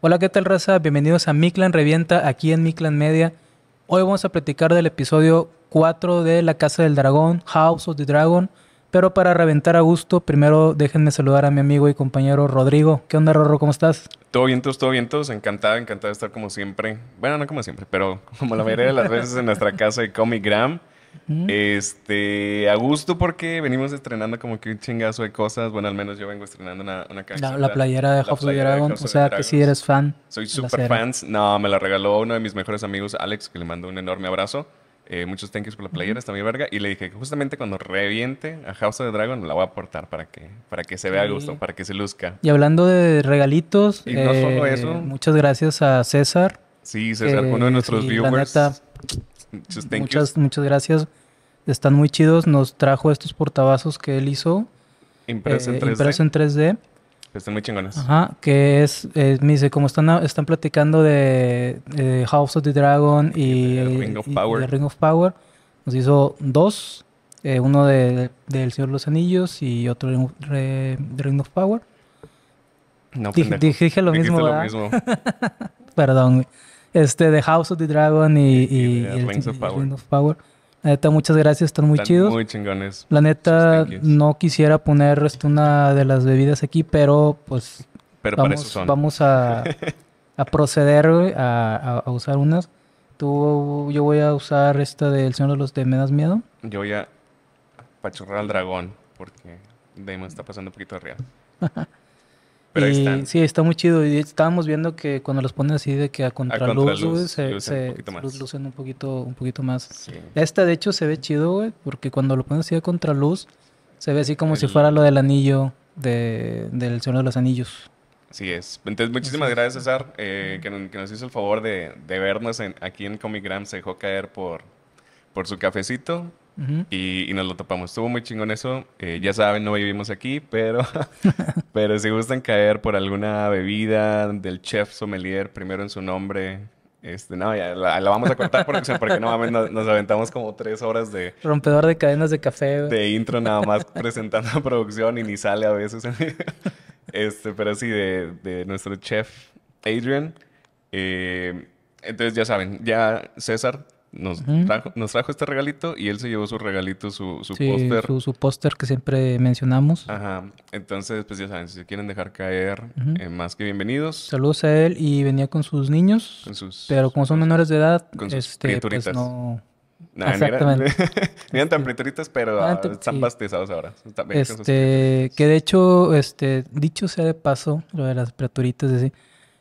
Hola, ¿qué tal raza? Bienvenidos a Mi Clan Revienta aquí en Mi Clan Media. Hoy vamos a platicar del episodio 4 de La Casa del Dragón, House of the Dragon. Pero para reventar a gusto, primero déjenme saludar a mi amigo y compañero Rodrigo. ¿Qué onda, Rorro? ¿Cómo estás? Todo bien, todo todos. Encantado, encantado de estar como siempre. Bueno, no como siempre, pero como la mayoría de las veces en nuestra casa de Comic Gram. Este, a gusto porque venimos estrenando como que un chingazo de cosas. Bueno, al menos yo vengo estrenando una, una la, playera de House of Dragon, o sea que si eres fan. Soy super fans. No, me la regaló uno de mis mejores amigos, Alex, que le mando un enorme abrazo. Eh, muchos thank por la playera, está muy verga. Y le dije que justamente cuando reviente a House of the Dragon la voy a aportar para que, para que se vea a gusto, para que se luzca. Y hablando de regalitos, eh, muchas gracias a César. Sí, César, uno de nuestros viewers. muchas, muchas gracias. Están muy chidos. Nos trajo estos portavasos que él hizo. Impreso, en, 3D. Eh, están muy chingones. Ajá, que es, eh, me dice, como están, están platicando de, House of the Dragon y, Ring, of Power. nos hizo dos, eh, uno de, Señor de los Anillos y otro de, Ring of Power. No, dije, dije, Lo mismo. Perdón, este, de House of the Dragon y, y, y, Rings, of Power. La neta, muchas gracias, están muy están chidos. Muy chingones. La neta, no quisiera poner este, una de las bebidas aquí, pero pues pero vamos, vamos a, proceder a, usar unas. Tú, yo voy a usar esta del Señor de los de Me Das Miedo. Yo voy a pachorrar al dragón, porque Damon está pasando un poquito de real. Sí, está muy chido. Y estábamos viendo que cuando los ponen así de que a contraluz, se, lucen, se, un poquito más. Este un poquito, un poquito más. de hecho, se ve chido, güey, porque cuando lo ponen así a contraluz, se ve así como si fuera lo del anillo de, del Señor de los Anillos. Así es. Entonces, muchísimas gracias, César, eh, que, nos, hizo el favor de, de vernos aquí en Comic Gram. Se dejó caer por, por su cafecito y, nos lo topamos. Estuvo muy chingón eso. Eh, ya saben, no vivimos aquí, pero, pero si gustan caer por alguna bebida del chef sommelier, primero en su nombre, este, no, ya la, vamos a cortar porque, porque no nos, aventamos como tres horas de. Rompedor de cadenas de café. De intro nada más presentando la producción y ni sale a veces. este, pero sí, de, nuestro chef Adrian. Eh, entonces ya saben, ya César nos, trajo, este regalito y él se llevó su regalito, su, su sí, póster. Su, póster que siempre mencionamos. Ajá. Entonces, pues ya saben, si se quieren dejar caer, eh, más que bienvenidos. Saludos a él y venía con sus niños. Con sus, pero como son menores de edad, este, pues no. Exactamente. Vienen tan este, preturitas, pero ah, están sí. ahora. Este, que de hecho, este, dicho sea de paso, lo de las es decir...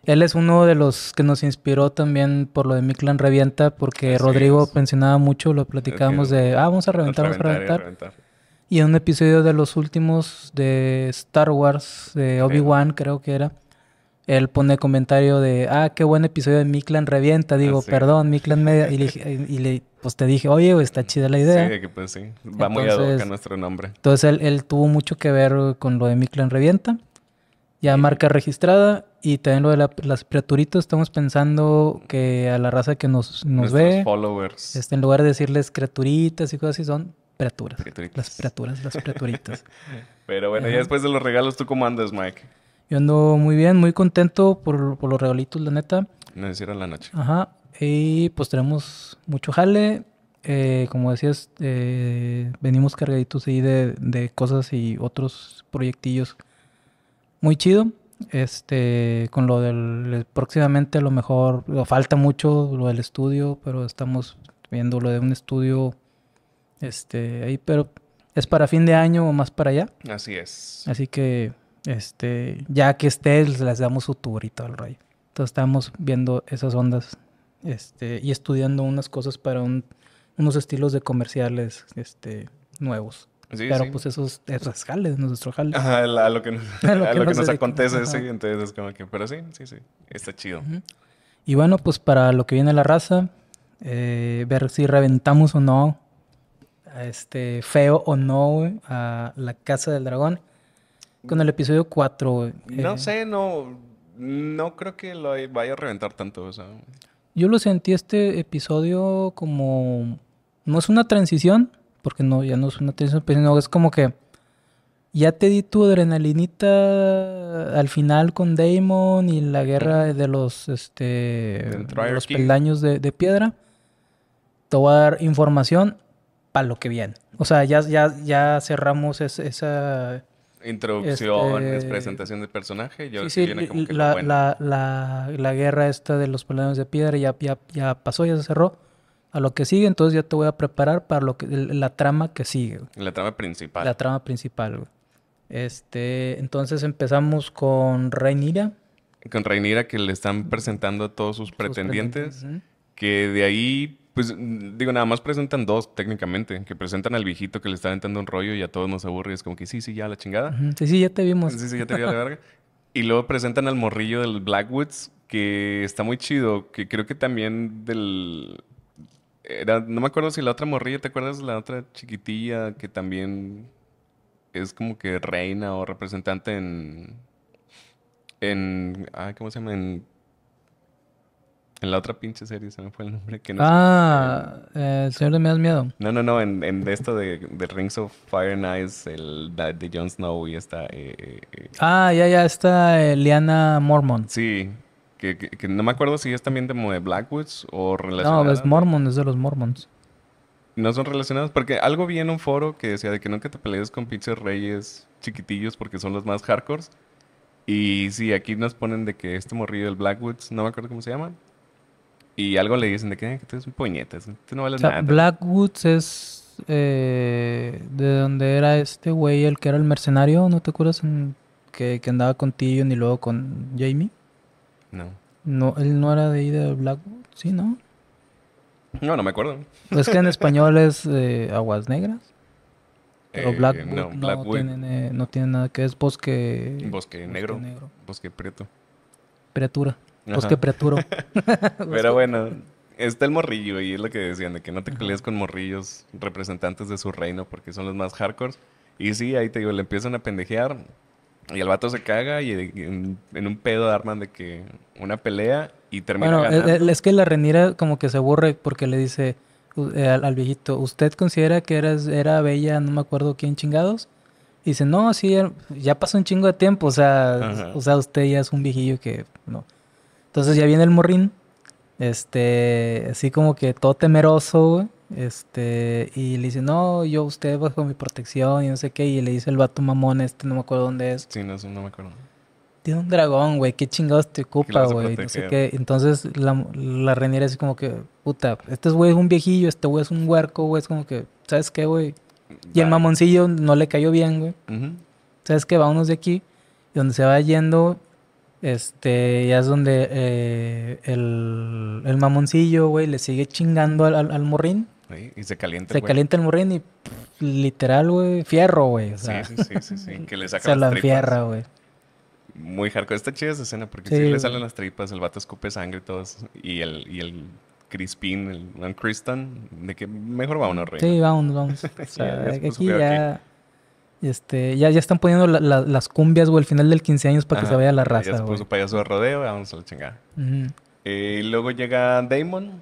Él es uno de los que nos inspiró también por lo de Mi Clan Revienta, porque Rodrigo pensionaba mucho, lo platicábamos de, ah, vamos a reventar, vamos a reventar. Y, en un episodio de los últimos de Star Wars, de Obi-Wan, creo que era, él pone comentario de, ah, qué buen episodio de Mi Clan Revienta. Digo, perdón, Mi Clan Media. Y, le, pues te dije, oye, está chida la idea. Sí, pues sí. Va entonces, nuestro nombre. Entonces él, tuvo mucho que ver con lo de Mi Clan Revienta. Ya marca registrada y también lo de las criaturitas, estamos pensando que a la raza que nos, nos ve, followers. Este, en lugar de decirles criaturitas y cosas así, son criaturas, las criaturas, las criaturitas. Pero bueno, y después de los regalos, ¿tú cómo andas, Mike? Yo ando muy bien, muy contento por, por los regalitos, la neta. Nos hicieron la noche. Ajá. Y pues tenemos mucho jale. Eh, como decías, eh, venimos cargaditos ahí de, de, cosas y otros proyectillos. Muy chido. Este, con lo del eh, próximamente a lo mejor falta mucho lo del estudio, pero estamos viendo lo de un estudio este ahí, pero es para fin de año o más para allá. Así es. Así que este, ya que esté, les damos su tour al rey. Entonces estamos viendo esas ondas este, y estudiando unas cosas para un, unos estilos de comerciales este, nuevos pero pues esos, esos jales, nuestro jale. a lo que nos, acontece, sí. Entonces es como que, pero sí, sí, sí, está chido. Y bueno, pues para lo que viene la raza, eh, ver si reventamos o no, este, feo o no, a la Casa del Dragón con el episodio 4. no eh, sé, no, no creo que lo vaya a reventar tanto, Yo lo sentí este episodio como, no es una transición, porque no, ya no es una tensión, pues, es como que ya te di tu adrenalinita al final con Damon y la guerra de los, este, de peldaños de, piedra. Te voy a dar información para lo que viene. O sea, ya, ya, ya cerramos esa... Introducción, este, presentación del personaje. sí, la, guerra esta de los peldaños de piedra ya, ya pasó, ya se cerró a lo que sigue, entonces ya te voy a preparar para lo que, la trama que sigue. La trama principal. La trama principal, Este, entonces empezamos con Reinira. Con Reinira que le están presentando a todos sus pretendientes, que de ahí pues digo, nada más presentan dos técnicamente, que presentan al viejito que le está aventando un rollo y a todos nos aburre, es como que sí, sí, ya la chingada. Sí, sí, ya te vimos. Sí, sí, ya te vi a la verga. Y luego presentan al morrillo del Blackwoods, que está muy chido, que creo que también del no me acuerdo si la otra morrilla, ¿te acuerdas? La otra chiquitilla que también es como que reina o representante en. En. Ay, ¿Cómo se llama? En, la otra pinche serie, se me fue el nombre que no Ah, El eh, Señor de Me Miedo. No, no, no, en, en esto de, Rings of Fire and Ice, el de Jon Snow y está eh, eh, ah, ya, ya, está Liana Mormon. Sí, que, no me acuerdo si es también de Blackwoods o relacionado No, es Mormon, es de los Mormons. No son relacionados, porque algo vi en un foro que decía de que nunca te pelees con pinches reyes chiquitillos porque son los más hardcores. Y sí, aquí nos ponen de que este morrillo del Blackwoods, no me acuerdo cómo se llama. Y algo le dicen de que, eh, tú eres un no vales Blackwoods es eh, de donde era este güey, el que era el mercenario, ¿no te acuerdas? que, andaba con Ni y luego con Jamie. No. No, él no era de ahí de Blackwood, ¿sí, no? No, no me acuerdo. Es que en español es eh, Aguas Negras. Pero eh, Blackwood, no, tiene, nada que es bosque... Bosque, negro, Bosque preto, preatura, Bosque preturo. Pero bueno, está el morrillo y es lo que decían, de que no te pelees con morrillos representantes de su reino porque son los más hardcore. Y sí, ahí te digo, le empiezan a pendejear y el vato se caga y en, un pedo arman de que una pelea y termina bueno, eh, eh, Es que la renira como que se aburre porque le dice eh, al, viejito, ¿usted considera que eras, era bella, no me acuerdo quién chingados? Y dice, no, sí, ya pasó un chingo de tiempo, o sea, sea, usted ya es un viejillo que no. Entonces ya viene el morrín, este, así como que todo temeroso, güey. Este, y le dice, no, yo usted bajo mi protección y no sé qué. Y le dice el vato mamón este, no me acuerdo dónde es. Sí, no, no me acuerdo. Tiene un dragón, güey, qué chingados te ocupa, güey. No sé qué. Entonces la, la era es como que, puta, este güey es un viejillo, este güey es un huerco, güey. Es como que, ¿sabes qué, güey? Y el mamoncillo no le cayó bien, güey. ¿Sabes qué? Vámonos de aquí. Y donde se va yendo, este, ya es donde eh, el, el, mamoncillo, güey, le sigue chingando al, al, al morrín y se calienta el Se calienta el morrín y literal, güey, fierro, güey. sí, sí, sí, sí, que le saca se la fierra, güey. Muy hardcore. Está chida esa escena porque si le salen las tripas, el vato escupe sangre y todo eso, Y el, y el Crispin, el Van Kristen, de que mejor uno rey. Sí, vamos, vamos. aquí ya... Este, ya, ya están poniendo las cumbias, güey, al final del 15 años para que se vaya la raza, Ya se puso payaso de rodeo, vamos a la chingada. Eh, y luego llega Damon,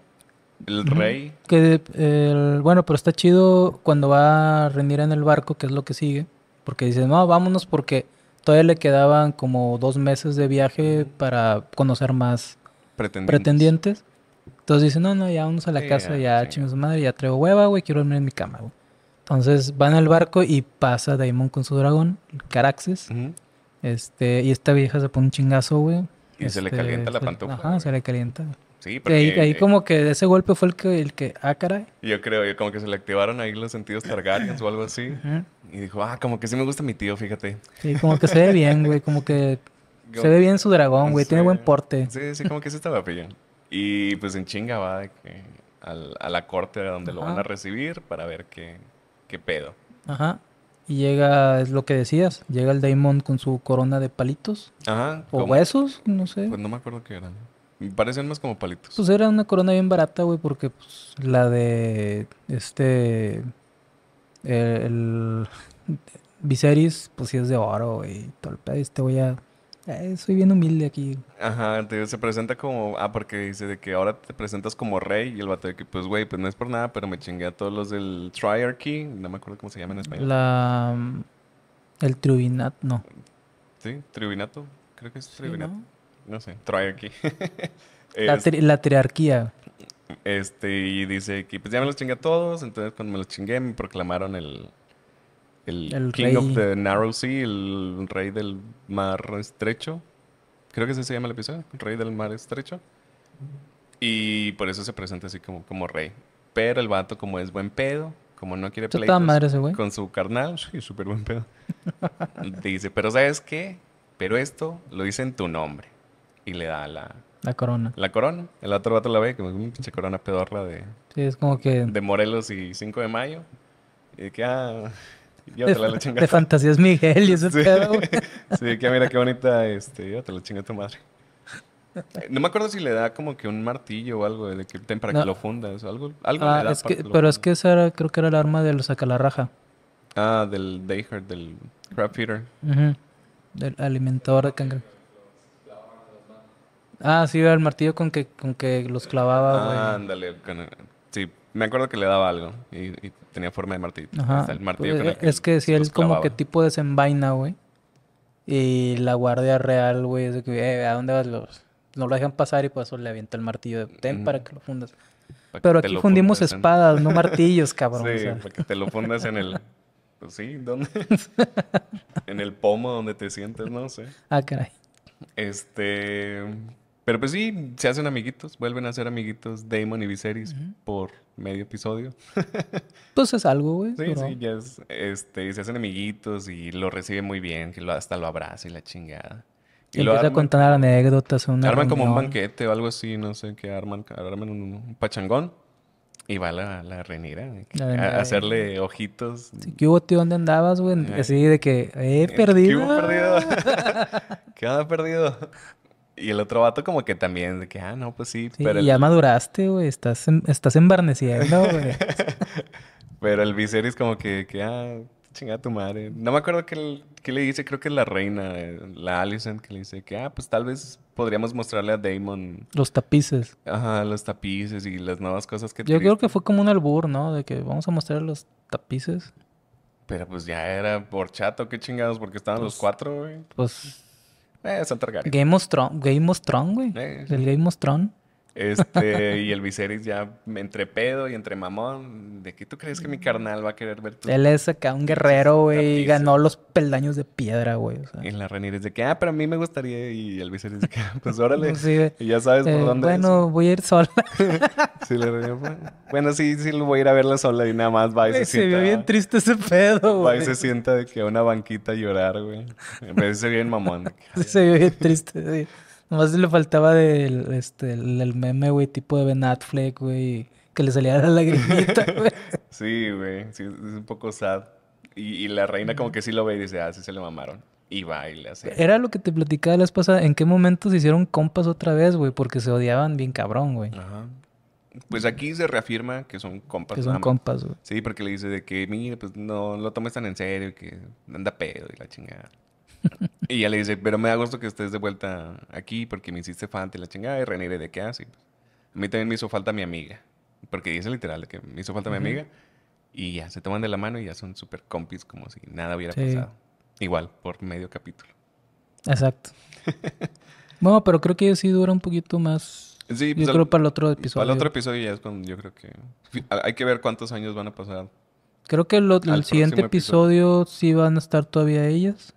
el rey. Que, bueno, pero está chido cuando va a rendir en el barco, que es lo que sigue. Porque dice, no, vámonos porque todavía le quedaban como dos meses de viaje para conocer más pretendientes. Entonces dice, no, no, ya vamos a la casa, ya, sí. madre, ya traigo hueva, güey, quiero dormir en mi cama, güey. Entonces van al barco y pasa Daimon con su dragón, Caraxes. Este, y esta vieja se pone un chingazo, güey. Y se le este, calienta la pantufla. Ajá, se le calienta. Sí, Ahí, como que ese golpe fue el que, el que, ah, caray. Yo creo, como que se le activaron ahí los sentidos Targaryens o algo así. Y dijo, ah, como que sí me gusta mi tío, fíjate. Sí, como que se ve bien, güey, como que se ve bien su dragón, güey, tiene buen porte. Sí, sí, como que sí estaba pillando. Y pues en chinga va de que a la corte de donde lo van a recibir para ver qué, pedo. Ajá. Y llega, es lo que decías, llega el Daemon con su corona de palitos. Ajá. O huesos, no sé. Pues no me acuerdo qué eran. Me parecen más como palitos. Pues era una corona bien barata, güey, porque pues, la de este. El, Viserys, pues sí es de oro, güey. Todo el pedo. Este voy a, eh, soy bien humilde aquí. Ajá, se presenta como. Ah, porque dice de que ahora te presentas como rey. Y el bateo que, pues, güey, pues no es por nada, pero me chingué a todos los del Triarchy. No me acuerdo cómo se llama en español. La. Mm, el Tribunat, no. Sí, Tribunato. Creo que es Tribunato no sé, traigo aquí la, triarquía. Este, y dice que pues ya me los chingué a todos, entonces cuando me los chingué me proclamaron el, el, King of the Narrow Sea, el rey del mar estrecho. Creo que ese se llama el episodio, el rey del mar estrecho. Y por eso se presenta así como, como rey. Pero el vato, como es buen pedo, como no quiere pleitos con su carnal, sí, súper buen pedo. dice, pero ¿sabes qué? Pero esto lo dice en tu nombre y le da la... La corona. La corona. El otro vato la ve, como... una pinche corona pedorra de... Sí, es como que... De Morelos y 5 de mayo. Y que, ah, llévatela la chingada. De fantasías Miguel y eso sí. sí, que mira qué bonita, este, te la chinga tu madre. No me acuerdo si le da como que un martillo o algo de que, para que lo fundas o algo. algo le ah, da es que, pero es que esa era, creo que era el arma de los acalarraja Ah, del Dayhard, del Crab Feeder. Del alimentador de cangrejo. Ah, sí, el martillo con que, con que los clavaba, ah, güey. Ah, ándale. sí, me acuerdo que le daba algo y, tenía forma de martillo. Ajá. el martillo pues, con el es que si él como que tipo de desenvaina, güey. Y la guardia real, güey, es que, eh, ¿a dónde vas? Los... No lo dejan pasar y por eso le avienta el martillo de ten para que lo fundas. Pero aquí fundimos espadas, no martillos, cabrón. Sí, para que te lo fundas en el... Pues sí, ¿dónde? en el pomo donde te sientes, no sé. Ah, caray. Este... Pero pues sí, se hacen amiguitos, vuelven a ser amiguitos Damon y Viserys por medio episodio. pues es algo, güey. Sí, sí, ya es, este, se hacen amiguitos y lo recibe muy bien, que lo, hasta lo abraza y la chingada. Y, y empieza a contar anécdotas. arman como un banquete o algo así, no sé, qué arman, arman un, pachangón. Y va la, la renira, a, hacerle ojitos. ¿Qué hubo, tío? ¿Dónde andabas, güey? Así de que, eh, perdido. ¿Qué hubo perdido? ¿Qué perdido? Y el otro vato como que también, de que, ah, no, pues sí. pero ya maduraste, güey. Estás, embarneciendo, güey. pero el Viserys como que, que ah, chingada tu madre. No me acuerdo qué, le dice, creo que es la reina, eh, la Alicent, que le dice que, ah, pues tal vez podríamos mostrarle a Damon. Los tapices. Ajá, los tapices y las nuevas cosas que... Yo creo que fue como un albur, ¿no? De que vamos a mostrar los tapices. Pero pues ya era por chato, qué chingados, porque estaban los pues cuatro, güey. Pues eh, Santar Game of Game of Thrones, güey. Eh, Game of Thrones. Este, y el Viserys ya entre pedo y entre mamón. ¿De qué tú crees que mi carnal va a querer ver tú? Él es acá un guerrero, güey, y ganó los peldaños de piedra, güey. O sea. Y la renires es de que, ah, pero a mí me gustaría. Y el Viserys de que, ah, pues órale. y ya sabes por eh, dónde. Bueno, voy a ir sola. sí, la Bueno, sí, sí, lo voy a ir a verla sola y nada más va y se, se sienta. Se ve bien triste ese pedo, güey. Va y se sienta de que a una banquita a llorar, güey. Me dice bien mamón. se ve bien triste, sí. Nomás le faltaba del, este, el, meme, güey, tipo de Ben Affleck, güey, que le saliera la lagrimita, sí, güey, es un poco sad. Y, la reina como que sí lo ve y dice, ah, sí se le mamaron. Y baila, así. Era lo que te platicaba la vez pasada, ¿en qué momento se hicieron compas otra vez, güey? Porque se odiaban bien cabrón, güey. Ajá. Pues aquí se reafirma que son compas. Que son compas, güey. Sí, porque le dice de que, mire, pues no lo tomes tan en serio, que anda pedo y la chingada. y ya le dice, pero me da gusto que estés de vuelta aquí porque me hiciste fan de la chingada. Y René ¿de qué hace? A mí también me hizo falta mi amiga. Porque dice literal que me hizo falta mi amiga. Y ya, se toman de la mano y ya son súper compis como si nada hubiera pasado. Igual, por medio capítulo. Exacto. bueno, pero creo que sí dura un poquito más. Sí, pues yo creo para el otro episodio. Para el otro episodio ya es cuando yo creo que... Hay que ver cuántos años van a pasar. Creo que el siguiente episodio, episodio sí van a estar todavía ellas.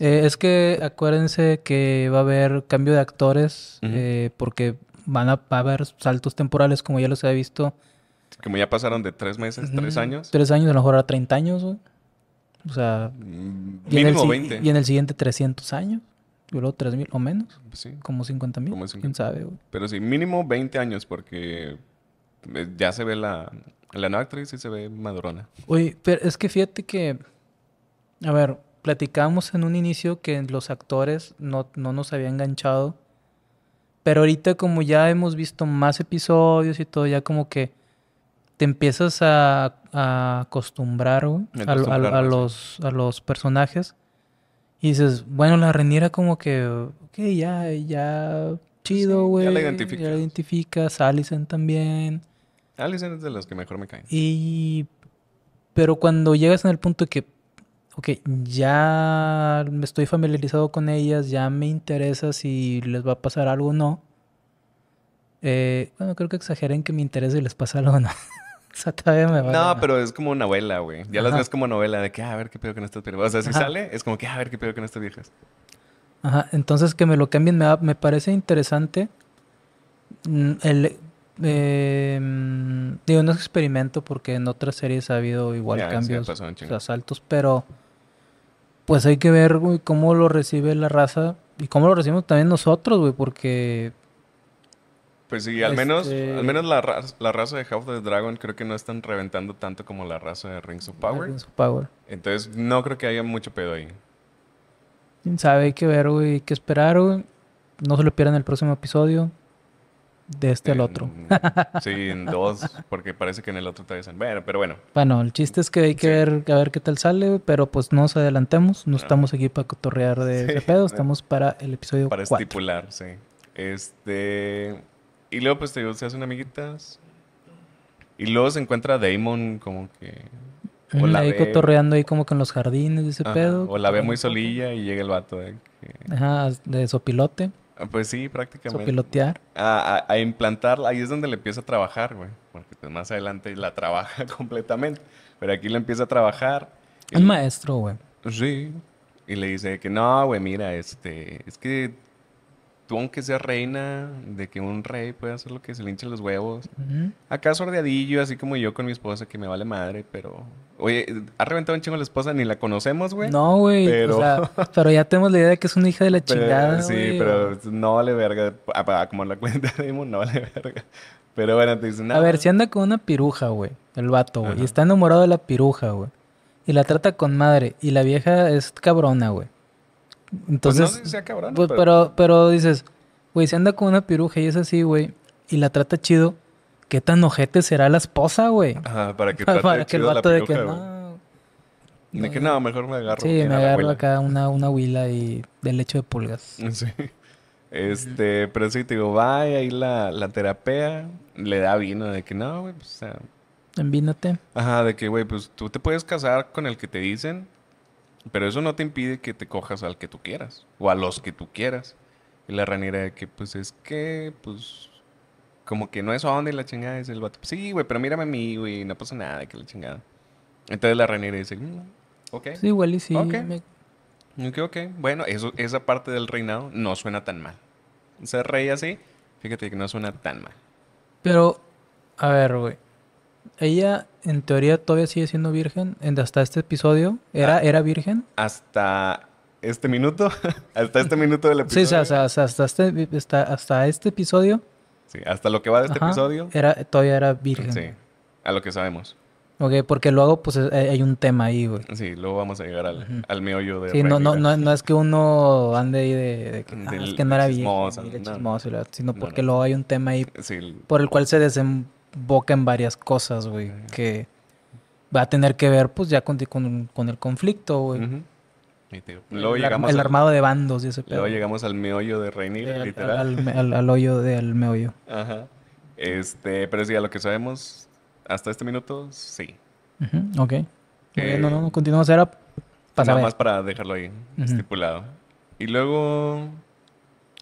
Eh, es que acuérdense que va a haber cambio de actores eh, porque van a, haber saltos temporales como ya los he visto. Como ya pasaron de tres meses, tres años. Tres años, a lo mejor a 30 años. O sea, mínimo 20. Y en el siguiente 300 años. Yo luego 3 mil o menos. Como 50 mil. ¿Quién sabe? Pero sí, mínimo 20 años porque eh, ya se ve la, la nueva actriz y se ve madurona. Oye, pero es que fíjate que... A ver, platicábamos en un inicio que los actores no, no nos había enganchado. Pero ahorita como ya hemos visto más episodios y todo, ya como que te empiezas a, a acostumbrar, a, los, a los personajes. Y dices, bueno, la Renira como que, ok, ya, ya, chido, güey. ya la identificas. Ya la identificas, Allison también. Allison es de las que mejor me caen. Y... Pero cuando llegas en el punto de que, ok, ya me estoy familiarizado con ellas, ya me interesa si les va a pasar algo o no. Eh, bueno, creo que exageren que me interese si les pasa algo o no. sea, todavía me No, pero es como una novela, güey. Ya las ves como novela de que, ah, a ver qué pedo no estas viejas. O sea, si sale, es como que, ah, a ver qué pedo no estas viejas. Ajá, entonces que me lo cambien me, parece interesante. Mm, el, em, digo, no es experimento porque en otras series ha habido igual cambios, sí, o sea, saltos, pero pues hay que ver, güey, cómo lo recibe la raza y cómo lo recibimos también nosotros, güey, porque... Pues sí, al menos, este al menos la, raza de House of the Dragon creo que no están reventando tanto como la raza de Rings of Power. Rings of Power. Entonces no creo que haya mucho pedo ahí. sabe, hay que ver, güey, hay que esperar, güey. No se lo pierdan el próximo episodio de este al otro. Sí, en dos, porque parece que en el otro te dicen, bueno, pero bueno. Bueno, el chiste es que hay que ver a ver qué tal sale, pero pues no nos adelantemos, no, estamos aquí para cotorrear de ese pedo, estamos para el episodio Para estipular, sí. Este... Y luego pues te digo, se hacen amiguitas. Y luego se encuentra Damon como que... O la ahí cotorreando ahí como que en los jardines de ese pedo. O la ve muy solilla y llega el vato de... Eh, Ajá, de sopilote. Ah, pues sí, prácticamente. pilotear. A, a, implantarla, ahí es donde le empieza a trabajar, güey. Porque pues, más adelante la trabaja completamente. Pero aquí le empieza a trabajar. el maestro, güey. Sí. Y le dice que no, güey, mira, este, es que tú aunque sea reina, de que un rey pueda hacer lo que se le hinche los huevos. acaso Acá así como yo con mi esposa, que me vale madre, pero... Oye, ha reventado un chingo la esposa, ni la conocemos, güey. No, güey. Pero... O sea, pero ya tenemos la idea de que es una hija de la chingada, chingada, Sí, pero no vale verga. Como la cuenta de no vale verga. Pero bueno, te dicen nada. A ver, si anda con una piruja, güey, el vato, güey. Y está enamorado de la piruja, güey. Y la trata con madre. Y la vieja es cabrona, güey. Pues Entonces, ah, pues pero... pero... dices, güey, si anda con una piruja y es así, güey, y la trata chido, ¿qué tan ojete será la esposa, güey? Ajá, para que trate para que el vato de que no. De que no, mejor me agarro. Sí, me agarro acá una, una huila y del lecho de pulgas. Sí. Este, pero sí, te digo, va y ahí la, la terapea, le da vino de que no, güey, pues, o sea... Envínate. Ajá, de que, güey, pues tú te puedes casar con el que te dicen, pero eso no te impide que te cojas al que tú quieras o a los que tú quieras. Y la reñera de que, pues es que, pues, como que no es a y la chingada es el vato. Pues sí, güey, pero mírame a mí, güey, no pasa nada, que la chingada. Entonces la reñera dice, mm, ok. Sí, igual y sí. Ok, ok. Bueno, eso, esa parte del reinado no suena tan mal. Ser rey así, fíjate que no suena tan mal. Pero, a ver, güey ella en teoría todavía sigue siendo virgen. Hasta este episodio, ¿era, ah. era virgen? Hasta este minuto. hasta este minuto del episodio. Sí, hasta, sea, este, hasta, este, episodio. Sí, hasta lo que va de este episodio. Era, todavía era virgen. Sí, a lo que sabemos. Ok, porque luego pues eh, hay un tema ahí, güey. Sí, luego vamos a llegar al, meollo de... Sí, no, no, no, es que uno ande ahí de... que, ah, es que no era virgen. sino porque luego hay un tema ahí por el cual se desen boca en varias cosas, güey, que va a tener que ver, pues, ya con, con, con el conflicto, güey. uh Luego llegamos el armado de bandos y ese pedo. Luego llegamos al meollo de Reinir, literal. Al, al, al hoyo del meollo. Ajá. Este, pero sí, a lo que sabemos, hasta este minuto, sí. uh Ok. Eh, no, no, continuamos. Era para Nada más para dejarlo ahí, estipulado. Y luego...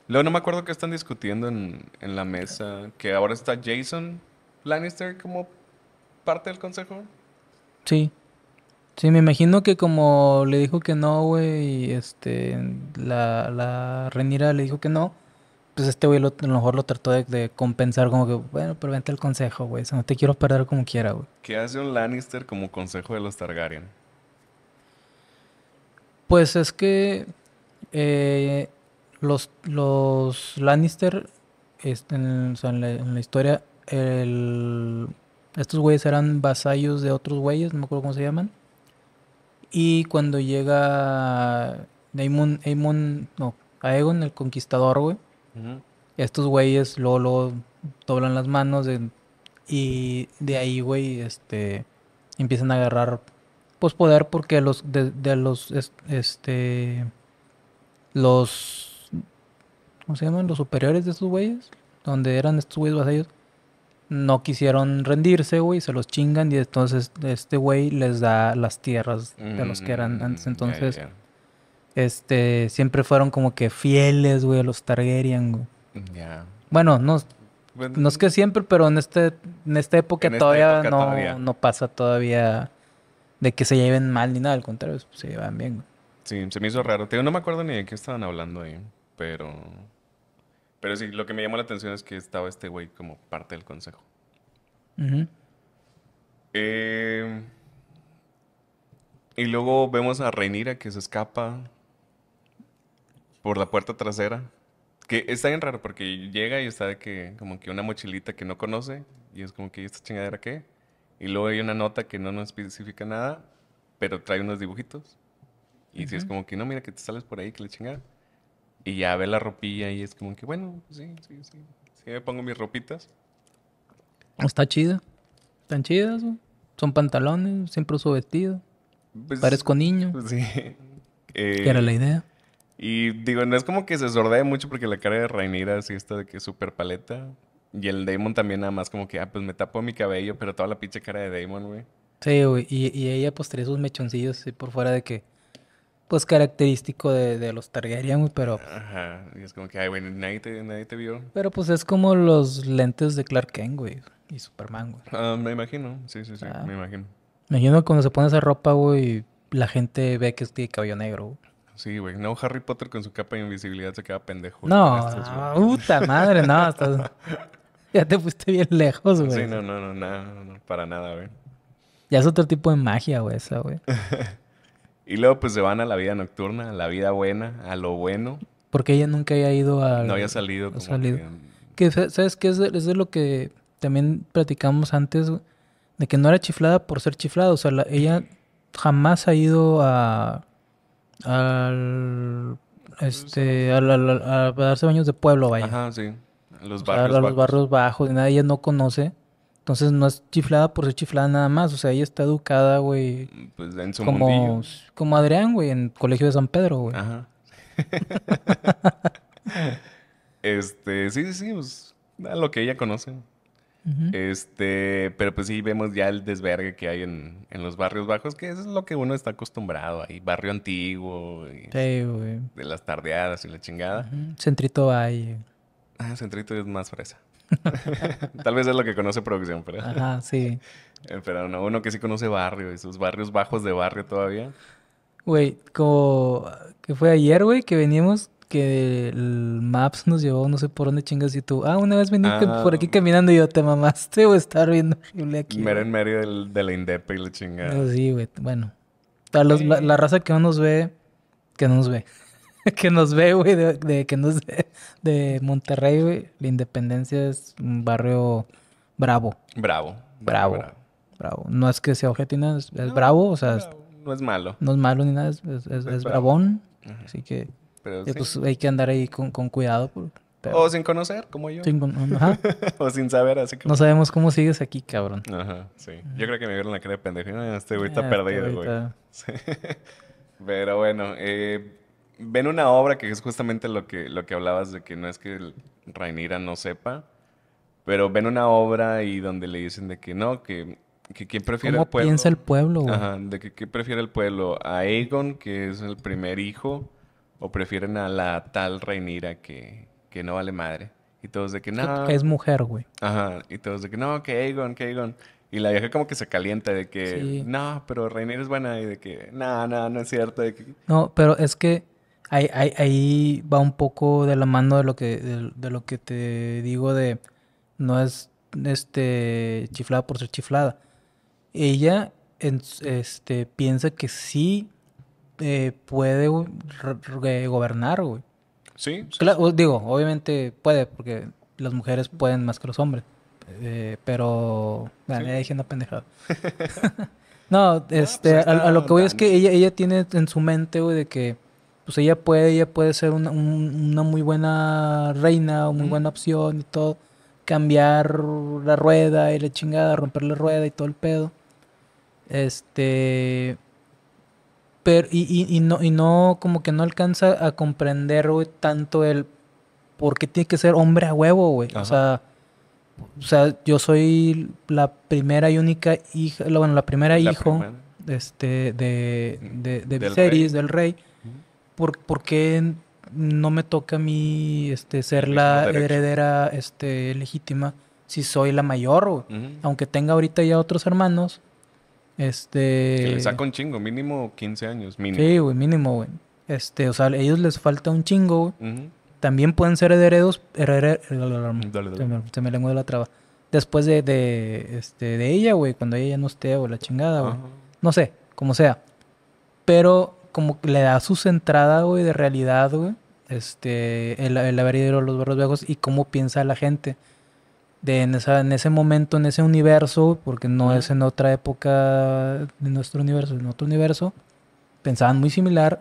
Luego no me acuerdo qué están discutiendo en, en la mesa. Que ahora está Jason Lannister como parte del consejo? Sí. Sí, me imagino que como le dijo que no, güey, este, la, la Renira le dijo que no, pues este güey lo, a lo mejor lo trató de, compensar como que, bueno, pero vente el consejo, güey, o sea, no te quiero perder como quiera, güey. ¿Qué hace un Lannister como consejo de los Targaryen? Pues es que eh, los, los Lannister este, en, la, historia estos güeyes eran vasallos de otros güeyes, no me acuerdo cómo se llaman. Y cuando llega Daemon, no, Aegon, el conquistador, güey, estos güeyes luego, doblan las manos y de ahí, güey, este, empiezan a agarrar pues poder porque los de, los este los ¿cómo se llaman? los superiores de estos güeyes, donde eran estos güeyes vasallos, no quisieron rendirse, güey, se los chingan y entonces este güey les da las tierras de los que eran mm, antes. Entonces, este, siempre fueron como que fieles, güey, a los Targaryen, güey. Bueno, no, no es que siempre, pero en, este, en esta época, todavía, no, no, pasa todavía de que se lleven mal ni nada, al contrario, pues, se llevan bien, güey. Sí, se me hizo raro. no me acuerdo ni de qué estaban hablando ahí, pero... Pero sí, lo que me llamó la atención es que estaba este güey como parte del consejo. Eh, y luego vemos a Reinira que se escapa por la puerta trasera. Que está bien raro porque llega y está de que, como que una mochilita que no conoce. Y es como que, ¿esta chingadera qué? Y luego hay una nota que no nos especifica nada, pero trae unos dibujitos. Y si es como que, no, mira que te sales por ahí, que le chingada. Y ya ve la ropilla y es como que, bueno, pues sí, sí, sí. Sí, me pongo mis ropitas. Está chida. Están chidas, Son pantalones, siempre uso vestido. Pues Parezco niño. sí. Eh, era la idea? Y digo, no es como que se sordee mucho porque la cara de Rainira así está de que súper paleta. Y el Damon también nada más como que, ah, pues me tapo mi cabello, pero toda la pinche cara de Damon, güey. Sí, güey. Y, ella pues trae sus mechoncillos por fuera de que pues característico de, de los Targaryen, pero... Ajá, y es como que, ay, güey, nadie te, nadie te vio. Pero pues es como los lentes de Clark Kent, güey, y Superman, güey. Ah, me imagino, sí, sí, sí, ah. me imagino. Me imagino cuando se pone esa ropa, güey, la gente ve que es de cabello negro, güey. Sí, güey. No, Harry Potter con su capa de invisibilidad se queda pendejo. No, puta madre, no. Estás... Ya te fuiste bien lejos, güey. Sí, no, no, no, nada, no, para nada, güey. Ya es otro tipo de magia, güey, esa, güey. Y luego pues se van a la vida nocturna, a la vida buena, a lo bueno. Porque ella nunca haya ido a... No había salido. Que, ¿Sabes qué? Es de, es lo que también platicamos antes, de que no era chiflada por ser chiflada. O sea, ella jamás ha ido a... Este, al... a, darse baños de pueblo, vaya. Ajá, sí. Los barrios a los barrios bajos, nada, ella no conoce. Entonces no es chiflada por ser chiflada nada más. O sea, ella está educada, güey. Pues en su como, Como Adrián, güey, en Colegio de San Pedro, güey. Ajá. este, sí, sí, sí, pues a lo que ella conoce. Este, pero pues sí vemos ya el desvergue que hay en, los barrios bajos, que es lo que uno está acostumbrado ahí, barrio antiguo, y sí, güey. de las tardeadas y la chingada. Centrito hay. Ah, Centrito es más fresa. Tal vez es lo que conoce producción, pero. sí. Pero no, uno que sí conoce barrio y sus barrios bajos de barrio todavía. Güey, como que fue ayer, güey, que venimos que el Maps nos llevó, no sé por dónde chingas y tú. Ah, una vez vení por aquí ah. caminando y yo, te mamaste o estar viendo aquí. en medio de la Indepe y la sí, bueno. la, raza que no nos ve, que no nos ve. que nos ve, güey, de, de, que nos de Monterrey, güey. La Independencia es un barrio bravo. Bravo. Bravo. Bravo. No es que sea objetina, es, bravo, o sea. no es malo. No es malo ni nada, es, es bravón. Así que. Pero eh, sí. pues, hay que andar ahí con, con cuidado. O sin conocer, como yo. o sin saber, así que. No pues. sabemos cómo sigues aquí, cabrón. Ajá, sí. Yo creo que me vieron la cara de pendejo. Este güey está ah, perdido, este güey. Sí. Pero bueno, eh, ven una obra que es justamente lo que, lo que hablabas de que no es que Rainira no sepa, pero ven una obra y donde le dicen de que no, que, que quién prefiere el pueblo. piensa el pueblo? Ajá, de que quién prefiere el pueblo, a Aegon, que es el primer hijo, o prefieren a la tal Rainira que, que no vale madre. Y todos de que no. es mujer, güey. Ajá, y todos de que no, que Aegon, que Aegon. Y la vieja como que se calienta de que no, pero Rainira es buena y de que no, no, no es cierto. De que... No, pero es que Ahí, va un poco de la mano de lo que, de, lo que te digo de no es este chiflada por ser chiflada. Ella este, piensa que sí eh, puede gobernar, güey. Sí. digo, obviamente puede, porque las mujeres pueden más que los hombres. Eh, pero. Me dije una pendejada. no, pues este, a, lo que voy es que ella, ella tiene en su mente, güey, de que pues ella puede, ella puede ser una, muy buena reina, o muy buena opción y todo, cambiar la rueda y la chingada, romper la rueda y todo el pedo. Este. Pero, y, no, y no, como que no alcanza a comprender, tanto el por qué tiene que ser hombre a huevo, güey. O sea, sea, yo soy la primera y única hija, bueno, la primera hijo Este, de, de, Viserys, del rey. ¿por, qué no me toca a mí este, ser la heredera este, legítima si soy la mayor? Aunque tenga ahorita ya otros hermanos. Este... Que le saca un chingo, mínimo 15 años, mínimo. Sí, güey, mínimo, güey. Este, o sea, a ellos les falta un chingo, También pueden ser herederos... Se me lengua de la traba. Después de, este, de ella, güey, cuando ella ya no esté o la chingada, güey. No sé, como sea. Pero como le da su centrada, güey, de realidad, güey. Este, el, el haber ido a los barros viejos y cómo piensa la gente. De en, ese momento, en ese universo, porque no es en otra época de nuestro universo, en otro universo, pensaban muy similar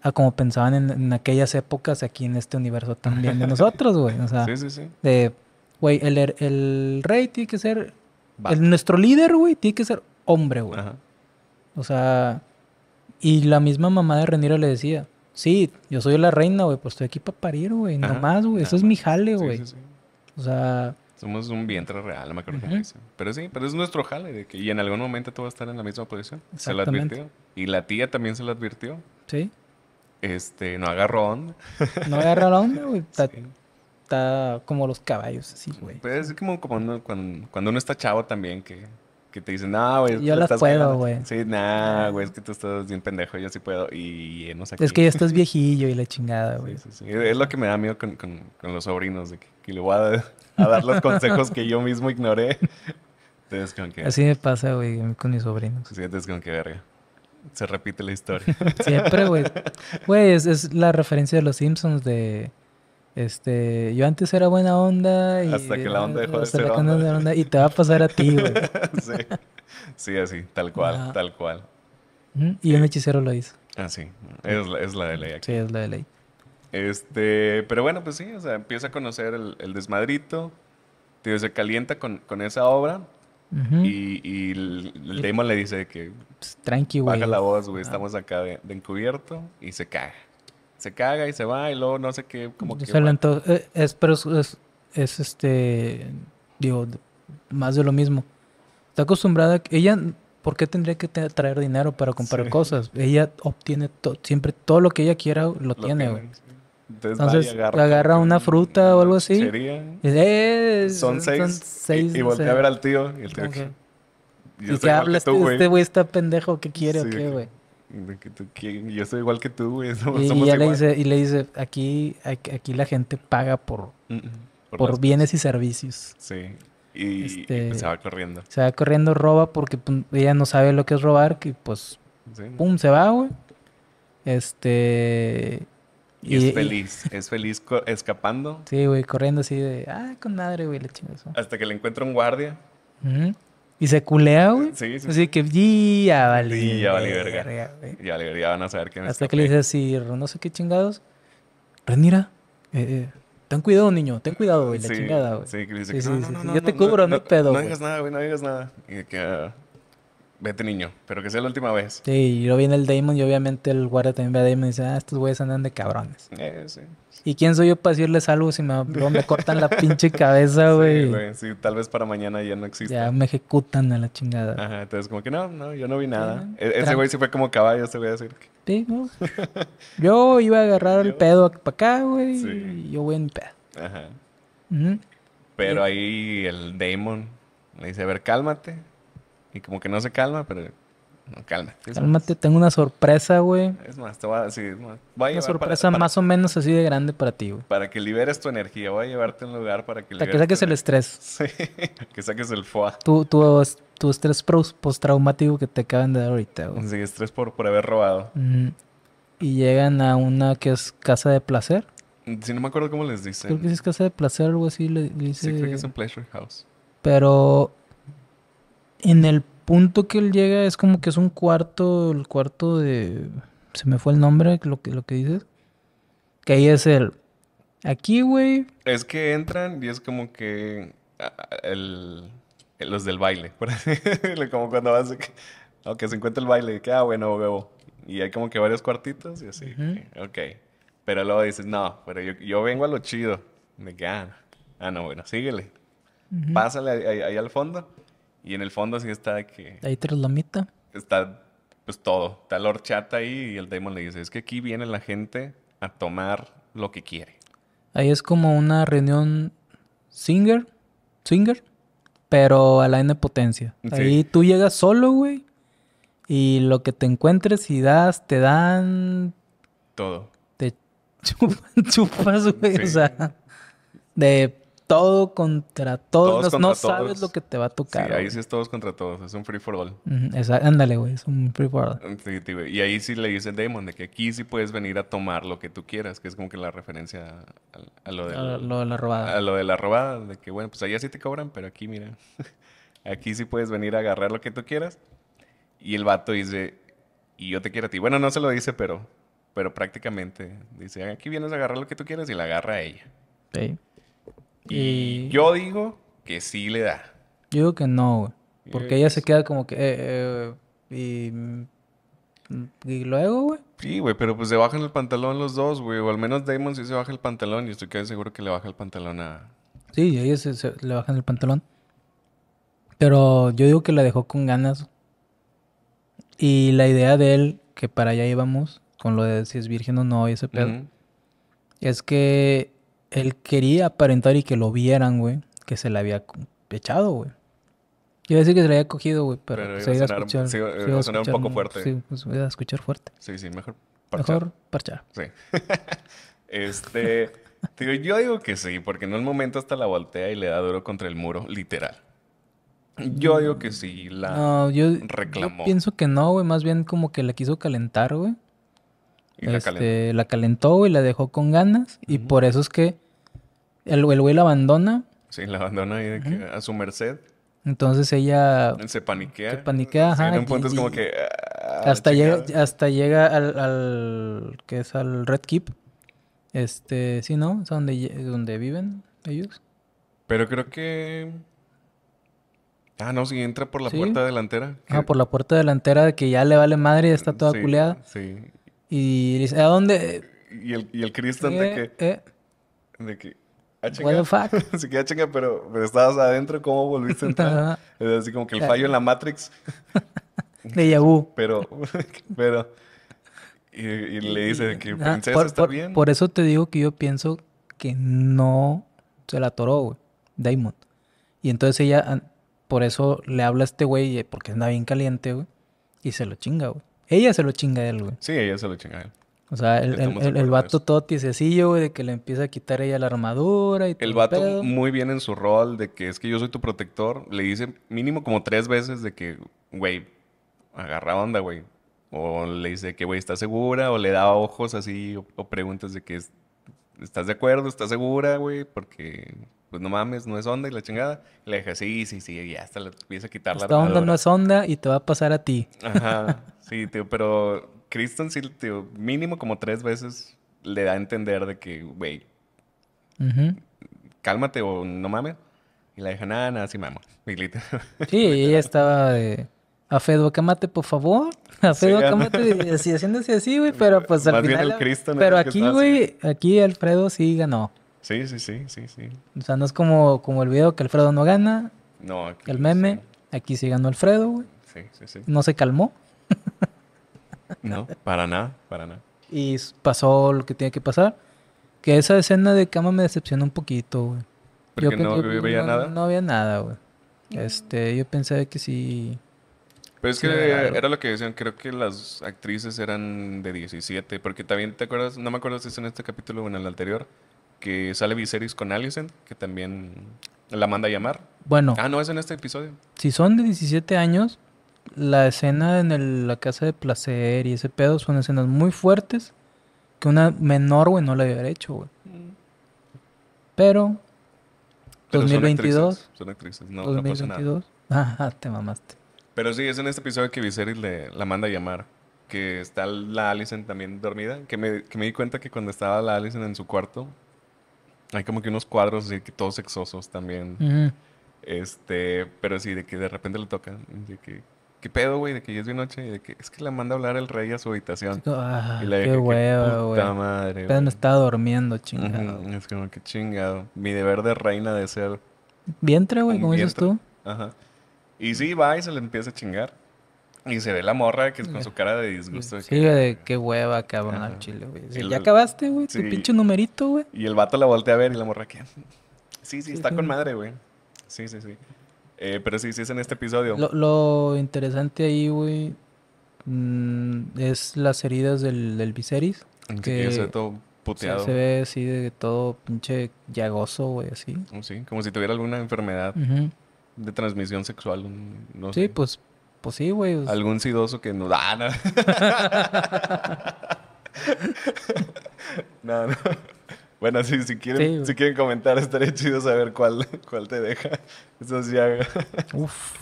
a como pensaban en, aquellas épocas aquí en este universo también de nosotros, güey. O sea, sí, sí, sí. de, güey, el, el, rey tiene que ser, el, nuestro líder, güey, tiene que ser hombre, güey. O sea, y la misma mamá de Renira le decía, sí, yo soy la reina, güey, pues estoy aquí para parir, güey, nomás, güey, eso es mi jale, güey. O sea... Somos un vientre real, me acuerdo Pero sí, pero es nuestro jale, de que, y en algún momento tú vas a estar en la misma posición. Se lo advirtió. Y la tía también se lo advirtió. Sí. Este, no agarró onda. No agarró onda, güey. Está, como los caballos, así, güey. Pues es como, como cuando, cuando uno está chavo también, que que te dicen, no, ah, güey. Yo las puedo, güey. Sí, no, ah. güey, es que tú estás bien pendejo, yo sí puedo. Y, no sé Es que ya estás viejillo y la chingada, güey. Sí, sí, Es lo que me da miedo con, con, los sobrinos, de que, le voy a, dar los consejos que yo mismo ignoré. Así me pasa, güey, con mis sobrinos. Sí, entonces, como que verga. Se repite la historia. Siempre, güey. Güey, es la referencia de los Simpsons de este, yo antes era buena onda y hasta que la onda dejó de ser onda. y te va a pasar a ti, güey. sí. sí. así, tal cual, tal cual. Y eh, un hechicero lo hizo. Ah, sí, es la, es la de ley Sí, es la de ley. Este, pero bueno, pues sí, o sea, empieza a conocer el, desmadrito, se calienta con, esa obra y, el, el le dice que... Pues, tranqui, güey. Baja la voz, güey, estamos acá de, de encubierto y se caga se caga y se va y luego no sé qué, como que... Eh, es, pero es, es, este, digo, más de lo mismo. Está acostumbrada, ella, ¿por qué tendría que traer dinero para comprar cosas? Ella obtiene siempre todo lo que ella quiera, lo, tiene. güey. Entonces, agarra, una fruta o algo así. son, seis, y, voltea a ver al tío y el tío... Okay. Que, y, que este güey está pendejo, ¿qué quiere o qué, güey? yo soy igual que tú, güey. y, Le dice, y, Le dice, aquí, aquí la gente paga por, por, bienes y servicios. Sí. Y, este, pues se va corriendo. Se va corriendo, roba porque pues, ella no sabe lo que es robar, que pues, pum, se va, güey. Este... Y, es feliz, es feliz escapando. Sí, güey, corriendo así de, ah, con madre, güey, la chingada. Hasta que le encuentra un guardia. Y se culea, güey. Sí, sí. Así que ya vale. Sí, ya vale verga. ya vale verga, ya van a saber quién es. Hasta que le dice así, no sé qué chingados. Renira, eh, eh ten cuidado, niño, ten cuidado, güey, la chingada, güey. Sí, que le dice, sí, que no, no, no, yo te cubro, no, pedo. No digas nada, güey, no digas nada. Y que, vete este niño, pero que sea la última vez. Sí, y luego viene el Damon y obviamente el guardia también ve a Damon y dice, ah, estos güeyes andan de cabrones. Eh, sí, sí. ¿Y quién soy yo para decirles algo si me, me cortan la pinche cabeza, güey? Sí, güey, sí, tal vez para mañana ya no existe. Ya me ejecutan a la chingada. Ajá, entonces como que no, no, yo no vi nada. E-, ese güey se fue como caballo, se voy a decir. Sí, no. yo iba a agarrar el pedo para acá, güey, y yo voy en pedo. Ajá. Pero ahí el Damon le dice, a ver, cálmate. Y como que no se calma, pero no, calma. Cálmate, tengo una sorpresa, güey. Es más, te voy a decir. una sorpresa más o menos así de grande para ti, güey. Para que liberes tu energía. Voy a llevarte a un lugar para que Para que saques el estrés. Sí, que saques el foa Tu, tu, estrés postraumático que te acaban de dar ahorita, güey. Sí, estrés por, haber robado. Y llegan a una que es casa de placer. si no me acuerdo cómo les dicen. Creo que es casa de placer o algo así. le dice... Sí, creo que es un pleasure house. Pero en el punto que él llega es como que es un cuarto, el cuarto de... Se me fue el nombre, lo que, lo que dices. Que ahí es el... Aquí, güey. Es que entran y es como que... El, los del baile. como cuando vas... Aunque se encuentra el baile, que, ah, bueno, huevo. Y hay como que varios cuartitos y así. Ok. Pero luego dices, no, pero yo, vengo a lo chido. Me quedan. Ah, ah, no, bueno, síguele. Pásale ahí, al fondo. Y en el fondo así está que... Ahí tras la mitad. Está pues todo. Está el ahí y el demon le dice, es que aquí viene la gente a tomar lo que quiere. Ahí es como una reunión singer, Singer pero a la N potencia. Ahí tú llegas solo, güey, y lo que te encuentres y das, te dan... Todo. Te chupan, chupas, güey, o sea... De todo contra Todos no, sabes lo que te va a tocar. ahí sí es todos contra todos. Es un free for all. ándale, güey. Es un free for all. Mm, y ahí sí le dice Damon de que aquí sí puedes venir a tomar lo que tú quieras, que es como que la referencia a, lo, de, la robada. A lo de la robada. De que, bueno, pues allá sí te cobran, pero aquí, mira. aquí sí puedes venir a agarrar lo que tú quieras. Y el vato dice, y yo te quiero a ti. Bueno, no se lo dice, pero, pero prácticamente dice, aquí vienes a agarrar lo que tú quieras y la agarra a ella. Sí. Y, yo digo que sí le da. Yo digo que no, güey. Porque ella se queda como que... Eh, eh, y, y luego, güey. Sí, güey, pero pues se bajan el pantalón los dos, güey. O al menos Damon sí se baja el pantalón y estoy casi seguro que le baja el pantalón a... Sí, y ella se, le bajan el pantalón. Pero yo digo que la dejó con ganas. Y la idea de él, que para allá íbamos, con lo de si es virgen o no y ese pedo, es que él quería aparentar y que lo vieran, güey, que se le había echado, güey. Iba a decir que se le había cogido, güey, pero, se iba a escuchar. Se iba, a sonar un poco fuerte. Sí, pues iba a escuchar fuerte. Sí, sí, mejor parchar. Mejor parchar. Sí. este. tío, yo digo que sí, porque en un momento hasta la voltea y le da duro contra el muro, literal. Yo digo que sí, la reclamó. Yo pienso que no, güey, más bien como que la quiso calentar, güey la, calentó? Este, y la dejó con ganas. Y por eso es que el, güey la abandona. Sí, la abandona a su merced. Entonces ella... Se paniquea. Se paniquea, en un punto es como que... Ah, hasta, llega, hasta llega al, que es al Red Keep. Este, sí, ¿no? Es donde, donde viven ellos. Pero creo que... Ah, no, si entra por la puerta delantera. Ah, por la puerta delantera de que ya le vale madre y está toda culeada. Sí. Y dice, ¿a dónde? Y el, y el Cristian de eh, que... Eh. De que... Ah, What the fuck? Se queda ah, chinga, pero, pero, estabas adentro, ¿cómo volviste a entrar? es así como que el fallo en la Matrix. de Yahoo. Pero, pero... Y, le dice que princesa está bien. Por eso te digo que yo pienso que no se la atoró, güey. Damon. Y entonces ella, por eso le habla a este güey, eh, porque anda bien caliente, güey. Y se lo chinga, güey. Ella se lo chinga a él, güey. Sí, ella se lo chinga a él. O sea, el, el, el, vato todo güey, de que le empieza a quitar ella la armadura y todo. El vato muy bien en su rol de que es que yo soy tu protector. Le dice mínimo como tres veces de que, güey, agarra onda, güey. O le dice que, güey, ¿estás segura? O le da ojos así, o preguntas de que, ¿estás de acuerdo? ¿Estás segura, güey? Porque pues no mames, no es onda y la chingada. le dije, sí, sí, sí, y hasta le empieza a quitar Esta la Esta onda no es onda y te va a pasar a ti. Ajá, sí, tío, pero Kristen sí, tío, mínimo como tres veces le da a entender de que, güey, cálmate o no mames. Y la dije, nada, nada, sí mamo. Y sí, ella estaba de... A Fedo cámate, por favor. A Fedo sí, así haciéndose así, güey, pero pues al final. pero aquí, güey, aquí Alfredo sí ganó. Sí, sí, sí, sí, sí. O sea, no es como, como el video que Alfredo no gana. No, El meme. Aquí sí ganó Alfredo, güey. Sí, sí, sí. No se calmó. no, para nada, para nada. Y pasó lo que tiene que pasar. Que esa escena de cama me decepcionó un poquito, güey. Porque no veía nada. No había nada, güey. Este, yo pensé que sí. Pero es que era, lo que decían, creo que las actrices eran de 17, porque también te acuerdas, no me acuerdo si es en este capítulo o en el anterior, que sale Viserys con Alicent, que también la manda a llamar. Bueno. Ah, no, es en este episodio. Si son de 17 años, la escena en el, la casa de placer y ese pedo son escenas muy fuertes que una menor, güey, no la hubiera hecho, güey. Pero, 2022. Son actrices, No, 2022. te mamaste. Pero sí, es en este episodio que Viserys le, la manda a llamar. Que está la Alison también dormida. Que me, di cuenta que cuando estaba la Alison en su cuarto, hay como que unos cuadros de que todos sexosos también. Este, pero sí, de que de repente le toca de que ¿qué pedo, güey? De que ya es de noche es que le manda a hablar el rey a su habitación. Ah, qué huevo, Puta madre. Pero no estaba durmiendo, chingado. Es como que chingado. Mi deber de reina de ser. Vientre, güey, como dices tú. Ajá. Y sí, va y se le empieza a chingar. Y se ve la morra que es con su cara de disgusto. Sí, de qué hueva, cabrón, al chile, güey. ya acabaste, güey, tu pinche numerito, güey. Y el vato la voltea a ver y la morra que... Sí, sí, está con madre, güey. Sí, sí, sí. Eh, pero sí, sí es en este episodio. Lo, interesante ahí, güey, mm, es las heridas del, del que, se ve todo puteado. ve así de todo pinche llagoso, güey, así. Oh, sí, como si tuviera alguna enfermedad de transmisión sexual. No sí, pues pues sí, güey. Pues. Algún sidoso que ah, no da no, Bueno, sí, si quieren, si quieren comentar, estaría chido saber cuál, cuál te deja. Eso sí haga. Uf.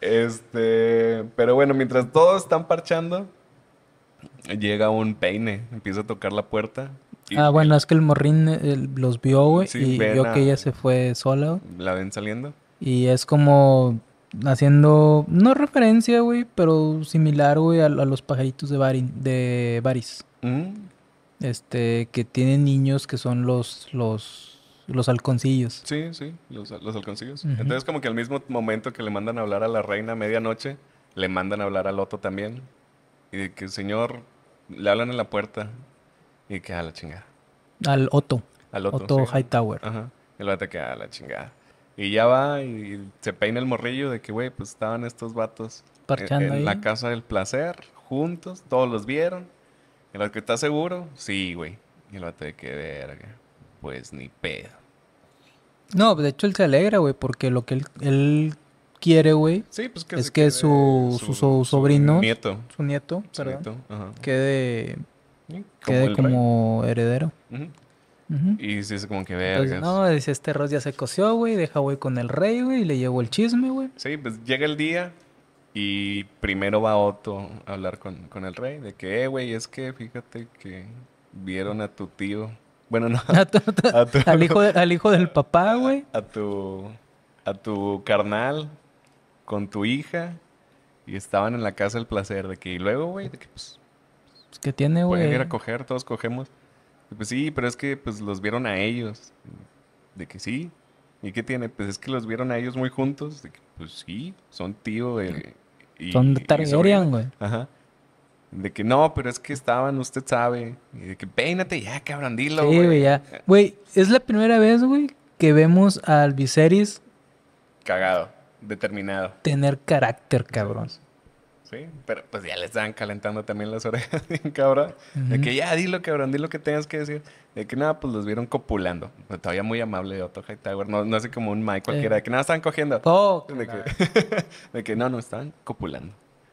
Este, pero bueno, mientras todos están parchando, llega un peine, empieza a tocar la puerta. ah, bueno, es que el morrín los vio, güey, y vio que ella se fue sola. La ven saliendo. Y es como haciendo, no referencia, güey, pero similar, güey, a, los pajaritos de, de Baris. Mm. Este, que tienen niños que son los, los, los halconcillos. Sí, sí, los, los halconcillos. Entonces, como que al mismo momento que le mandan a hablar a la reina medianoche, le mandan a hablar al Otto también. Y que el señor, le hablan en la puerta. Y que a la chingada. Al Otto. Al Otto. Otto Tower. Hightower. Ajá. El vato que a la chingada. Y ya va y se peina el morrillo de que, güey, pues estaban estos vatos en, la casa del placer, juntos, todos los vieron. ¿En lo que está seguro? Sí, güey. Y el vato de que verga. Pues ni pedo. No, de hecho él se alegra, güey, porque lo que él, quiere, güey, pues es que su, sobrino, su nieto, su nieto, quede, como, heredero. Y como que vergas. no, dice este arroz ya se coció, güey, deja güey con el rey, güey, y le llevo el chisme, güey. Sí, pues llega el día y primero va Otto a hablar con, el rey de que, eh, güey, es que fíjate que vieron a tu tío. Bueno, no. al, hijo del papá, güey. A, tu, a tu carnal con tu hija y estaban en la casa el placer de que, y luego, güey, de que pues... tiene, güey? Pueden ir a coger, todos cogemos. Pues sí, pero es que pues los vieron a ellos. De que sí. ¿Y qué tiene? Pues es que los vieron a ellos muy juntos. De que, pues sí, son tío de, y, son de Targaryen, güey. Ajá. De que no, pero es que estaban, usted sabe. Y de que peínate ya, cabrón, güey. Sí, güey, ya. Güey, es la primera vez, güey, que vemos al Viserys. Cagado, determinado. Tener carácter, cabrón. Sí, pero pues ya le estaban calentando también las orejas, cabrón. De que ya dilo, cabrón, di lo que tengas que decir. De que nada, pues los vieron copulando. Pues, todavía muy amable de Otto Hightower. No, no sé como un Mike cualquiera. De que nada, están cogiendo. de, que, no, no, estaban copulando.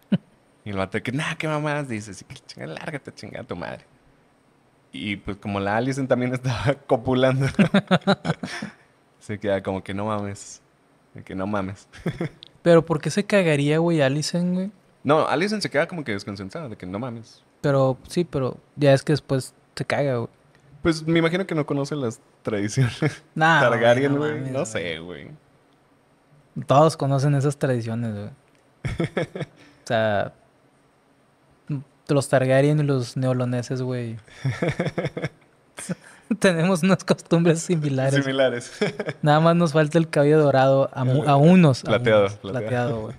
y el vato de que nada, qué mamadas dices. Y que chingada, lárgate, chingada tu madre. Y pues como la Allison también estaba copulando. se queda como que no mames. De que no mames. Pero ¿por qué se cagaría, güey, Allison, güey? No, Alison se queda como que desconcentrada, de que no mames. Pero sí, pero ya es que después se caga, güey. Pues me imagino que no conoce las tradiciones. Nada, Targaryen, güey. No, sé, güey. Todos conocen esas tradiciones, güey. o sea, los Targaryen y los neoloneses, güey. Tenemos unas costumbres similares. Similares. Nada más nos falta el cabello dorado a, unos. Plateado. Plateado, güey.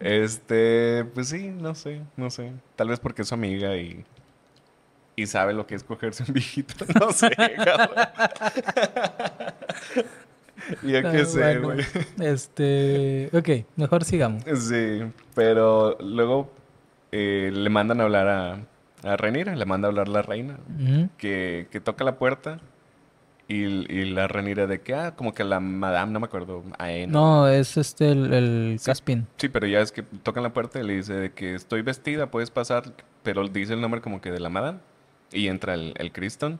Este, pues sí, no sé, no sé. Tal vez porque es su amiga y, y sabe lo que es cogerse un viejito. No sé, cabrón. ya que ah, sé, güey. Este, ok, mejor sigamos. Sí, pero luego eh, le mandan a hablar a, a le manda a hablar la reina, que, que toca la puerta y, la renira de que, ah, como que la madame, no me acuerdo. No, es este, el, sí, Caspin. Sí, pero ya es que tocan la puerta y le dice de que estoy vestida, puedes pasar, pero dice el nombre como que de la madame. Y entra el, el Criston.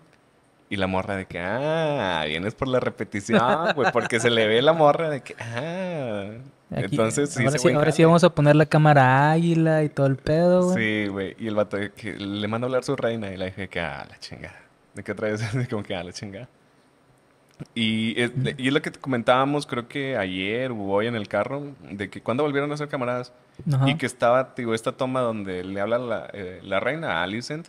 Y la morra de que, ah, vienes por la repetición, güey, porque se le ve la morra de que, ah. Entonces, sí, ahora, sí, ahora sí, vamos a poner la cámara águila y todo el pedo, güey. Sí, güey. Y el vato que le manda a hablar su reina y la dice que, ah, la chingada. ¿De qué otra vez? Como que, ah, la chingada. Y es, y es, lo que comentábamos, creo que ayer o hoy en el carro, de que cuando volvieron a ser camaradas y que estaba, digo, esta toma donde le habla la, eh, la reina a Alicent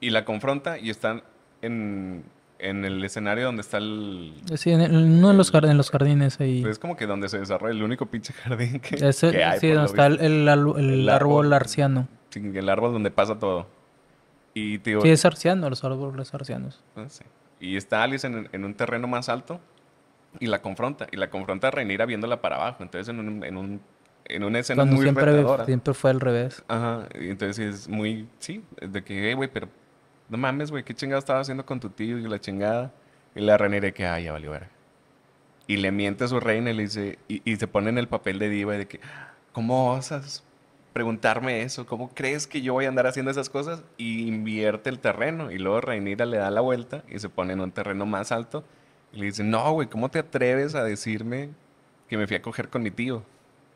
y la confronta y están en, en el escenario donde está el... Sí, en, uno de los, jardines, los jardines ahí. Pues es como que donde se desarrolla el único pinche jardín que, Sí, donde está el, el, árbol, arciano. el árbol donde pasa todo. Y, tío, sí, es arciano, los árboles arcianos. Ah, sí. Y está Alice en, un terreno más alto y la confronta. Y la confronta a Rhaenyra viéndola para abajo. Entonces, en un, en un una escena Cuando muy siempre, siempre fue al revés. Ajá, y entonces es muy, sí, de que, güey, pero no mames, güey, qué chingada estaba haciendo con tu tío y la chingada. Y la Renire que, ay, ya valió Y le miente a su reina y le dice, y, se pone en el papel de diva de que, ¿cómo osas? preguntarme eso, ¿cómo crees que yo voy a andar haciendo esas cosas? Y invierte el terreno y luego Reinira le da la vuelta y se pone en un terreno más alto y le dice, no, güey, ¿cómo te atreves a decirme que me fui a coger con mi tío?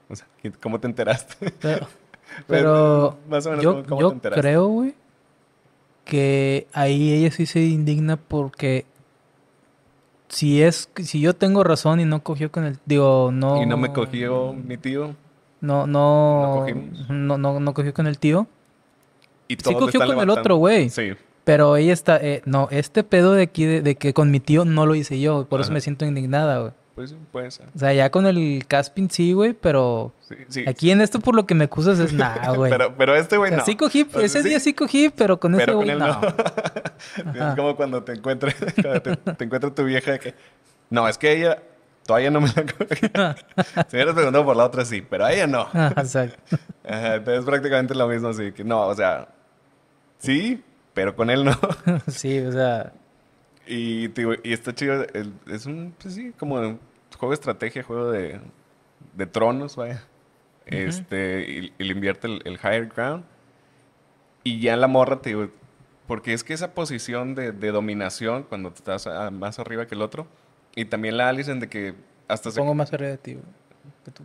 O sea, ¿cómo te enteraste? Pero, más o menos, yo, ¿cómo te enteraste? creo, güey, que ahí ella sí se indigna porque si es si yo tengo razón y no cogió con el digo no y no me cogió mi tío no, no. No, no, no, cogió con el tío. sí cogió con el otro, güey. Sí. Pero ella está. Eh, no, este pedo de aquí, de, que con mi tío no lo hice yo. Por eso me siento indignada, güey. Pues puede ser. O sea, ya con el Caspin sí, güey, pero. Aquí en esto por lo que me acusas es nada, güey. pero, pero este güey no. Sí cogí, pues ese día sí cogí, pero con este güey no. no. es como cuando te encuentras, encuentras tu vieja que. No, es que ella Todavía no me la Si hubieras preguntado por la otra, sí, pero a ella no. Ah, exacto. es prácticamente lo mismo, así que no, o sea, sí, pero con él no. sí, o sea. Y, te y está chido, es un, pues sí, como juego de estrategia, juego de, de tronos, vaya. Este, y, le invierte el, higher ground. Y ya en la morra, te porque es que esa posición de, dominación, cuando estás más arriba que el otro, y también la Allison de que hasta... se pongo más arriba de ti, que tú.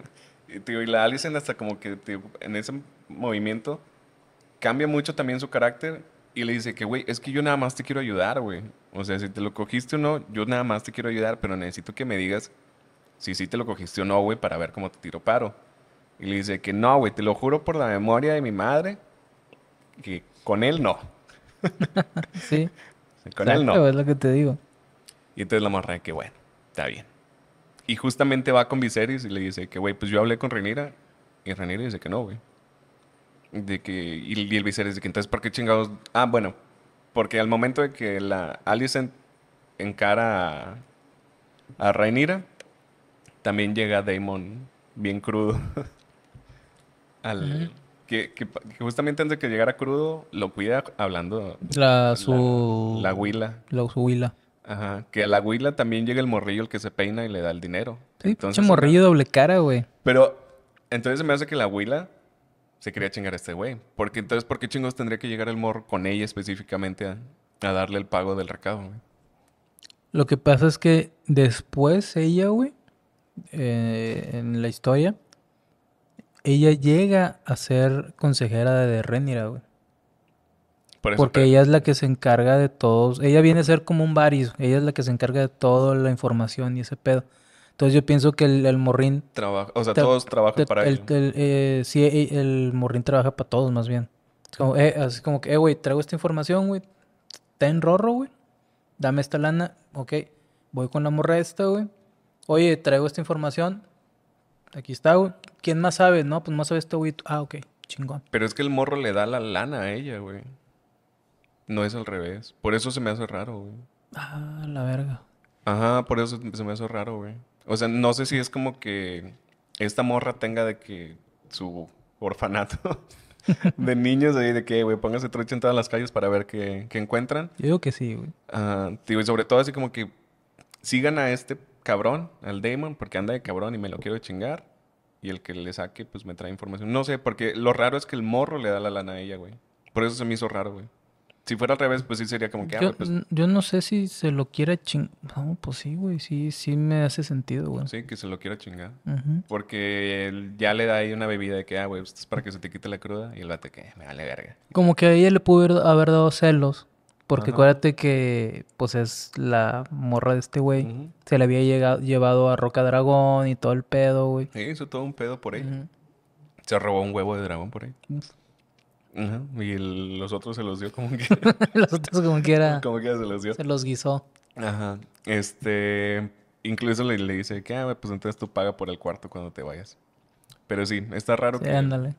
y, tío, y la Allison hasta como que en ese movimiento cambia mucho también su carácter y le dice que, güey, es que yo nada más te quiero ayudar, güey. O sea, si te lo cogiste o no, yo nada más te quiero ayudar, pero necesito que me digas si sí te lo cogiste o no, güey, para ver cómo te tiro paro. Y le dice que no, güey, te lo juro por la memoria de mi madre, que con él no. sí. con él no. Es lo que te digo. Y entonces la morra de que, bueno, está bien. Y justamente va con Viserys y le dice que, güey, pues yo hablé con Renira. Y Renira dice que no, güey. De que, y, el Viserys dice que entonces, ¿por qué chingados? Ah, bueno, porque al momento de que la Alicent encara a, rainira también llega Damon bien crudo. al, que, justamente antes de que llegara crudo, lo cuida hablando. La, su. La, la huila. La su huila. Ajá, que a la huila también llega el morrillo el que se peina y le da el dinero. Sí, morrillo doble cara, güey. Pero entonces me hace que la huila se quería chingar a este güey. Porque entonces, ¿por qué chingos tendría que llegar el morro con ella específicamente a, darle el pago del recado, güey? Lo que pasa es que después ella, güey, eh, en la historia, ella llega a ser consejera de Renira, güey porque ella es la que se encarga de todos. Ella viene a ser como un varis. Ella es la que se encarga de toda la información y ese pedo. Entonces yo pienso que el, el morrín... o sea, todos trabajan para él. El, eh, sí, e, el morrín trabaja para todos más bien. Eh, así como que, eh, güey, traigo esta información, güey. Está en rorro, güey. Dame esta lana. Ok. Voy con la morra esta, güey. Oye, traigo esta información. Aquí está, güey. ¿Quién más sabe? No, pues más sabe este güey. Ah, ok. Chingón. Pero es que el morro le da la lana a ella, güey. No es al revés. Por eso se me hace raro, güey. Ah, la verga. Ajá, por eso se me hace raro, güey. O sea, no sé si es como que esta morra tenga de que su orfanato de niños ahí de que, güey, pónganse trucha en todas las calles para ver qué, encuentran. Yo digo que sí, güey. y sobre todo así como que sigan a este cabrón, al Damon, porque anda de cabrón y me lo quiero chingar. Y el que le saque, pues me trae información. No sé, porque lo raro es que el morro le da la lana a ella, güey. Por eso se me hizo raro, güey si fuera al revés, pues sí sería como que. Ah, yo, pues, yo no sé si se lo quiera chingar. No, pues sí, güey. Sí, sí me hace sentido, güey. Sí, que se lo quiera chingar. Porque ya le da ahí una bebida de que, ah, güey, pues, esto es para que se te quite la cruda. Y el vato que ah, me vale verga. Como que a ella le pudo haber dado celos. Porque acuérdate que, pues, es la morra de este güey. Se le había llegado, llevado a Roca Dragón y todo el pedo, güey. Sí, hizo todo un pedo por ella. Se robó un huevo de dragón por ahí. Y los otros se los dio como que. los otros como quiera. como que se los dio. Se los guisó. Ajá. Este. Incluso le, dice que, ah, pues entonces tú paga por el cuarto cuando te vayas. Pero sí, está raro que. Ándale.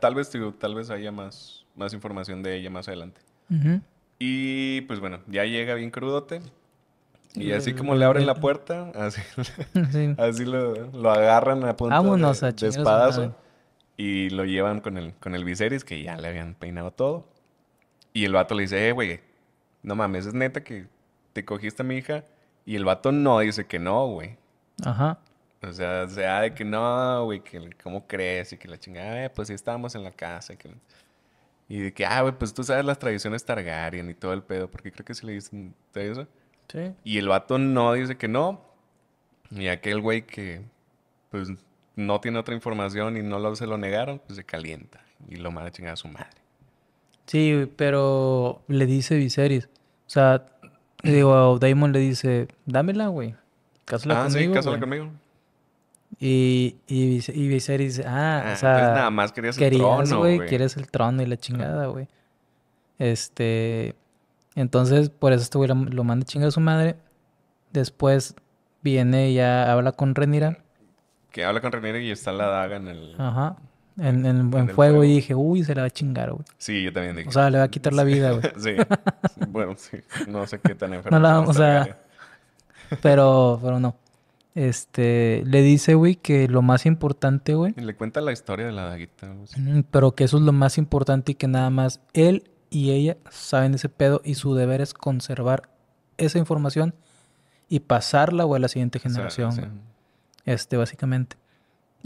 tal vez, tal vez haya más, más información de ella más adelante. Y pues bueno, ya llega bien crudote. Y así como le abren la puerta, así, así lo, lo, agarran a punto de, de espadazo. Y lo llevan con el, con el Viserys, que ya le habían peinado todo. Y el vato le dice, eh, güey, no mames, es neta que te cogiste a mi hija. Y el vato no dice que no, güey. Ajá. O sea, sea, de que no, güey, que cómo crees y que la chingada, eh, pues sí estábamos en la casa. Y, y de que, ah, güey, pues tú sabes las tradiciones Targaryen y todo el pedo, porque creo que sí le dicen todo eso. Sí. Y el vato no dice que no. Y aquel güey que, pues no tiene otra información y no se lo negaron, pues se calienta y lo manda a chingar a su madre. Sí, pero le dice Viserys. O sea, digo, Damon le dice, dámela, güey. Cásala conmigo. Ah, sí, cásala conmigo. Y, y, Viserys ah, o ah, sea. nada más querías, el trono, güey. Quieres el trono y la ah. chingada, güey. Este. Entonces, por eso este güey lo manda a chingar a su madre. Después viene y ya habla con Renira que habla con René y está la daga en el... Ajá. En, en, fuego, y dije, uy, se la va a chingar, güey. Sí, yo también dije. O sea, le va a quitar la vida, güey. sí. Bueno, sí. No sé qué tan enfermo. No la vamos a... Pero, pero no. Este, le dice, güey, que lo más importante, güey. Le cuenta la historia de la daguita. Güey. Pero que eso es lo más importante y que nada más él y ella saben ese pedo y su deber es conservar esa información y pasarla, güey, a la siguiente generación este, básicamente.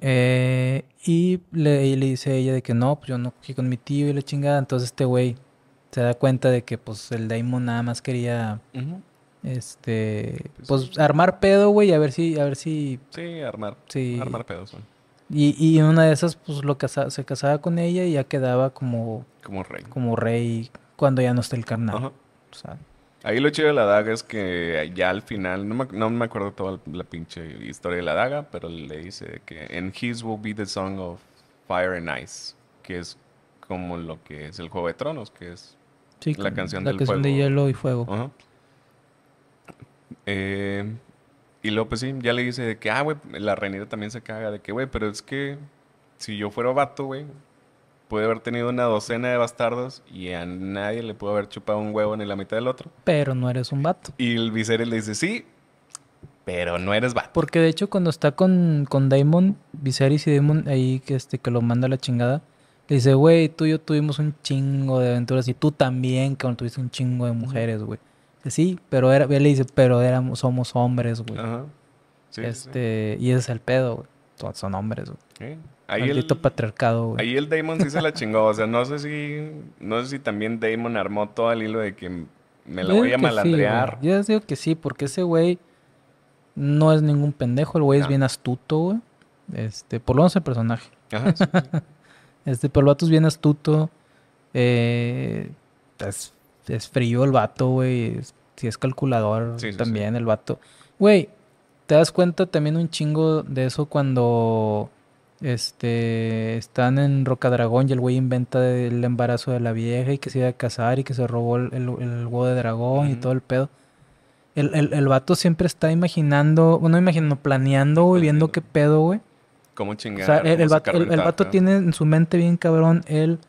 Eh, y, le, dice a ella de que no, pues yo no cogí con mi tío y la chingada. Entonces este güey se da cuenta de que pues el Daimon nada más quería este pues, pues armar pedo, güey, a ver si a ver si Sí, armar. Sí. Armar pedos, güey. Y, una de esas pues lo casa, se casaba con ella y ya quedaba como como rey. Como rey cuando ya no está el carnal. Ajá. Ahí lo chido de la daga es que ya al final, no me, acuerdo toda la pinche historia de la daga, pero le dice que en His will be the song of Fire and Ice, que es como lo que es el Juego de Tronos, que es la canción la canción de hielo y fuego. Eh, y luego, pues sí, ya le dice de que, ah, güey, la reina también se caga de que, güey, pero es que si yo fuera vato, güey, Puede haber tenido una docena de bastardos y a nadie le pudo haber chupado un huevo ni la mitad del otro. Pero no eres un vato. Y el Viserys le dice, sí, pero no eres vato. Porque de hecho cuando está con, con Damon, Viserys y Damon ahí que, este, que lo manda a la chingada, le dice, güey, tú y yo tuvimos un chingo de aventuras y tú también, que tuviste un chingo de mujeres, güey. Sí, pero él le dice, pero éramos, somos hombres, güey. este, y ese es el pedo, güey todos son hombres. ¿Eh? Ahí el patriarcado, güey. Ahí el Damon sí se la chingó. O sea, no sé si. No sé si también Damon armó todo el hilo de que me la voy a malandrear. yo les digo que sí, porque ese güey no es ningún pendejo. El güey es bien astuto, güey. Este, por lo menos el personaje. este, pero el vato es bien astuto. Eh, es, frío el vato, güey. Si es calculador también el vato. Güey, te das cuenta también un chingo de eso cuando este están en Roca Dragón y el güey inventa el embarazo de la vieja y que se iba a casar y que se robó el, el, huevo de dragón y todo el pedo. El, el, vato siempre está imaginando, bueno, imaginando, planeando, güey, viendo qué pedo, güey. Como chingar? O sea, el, vato, tiene en su mente bien cabrón el...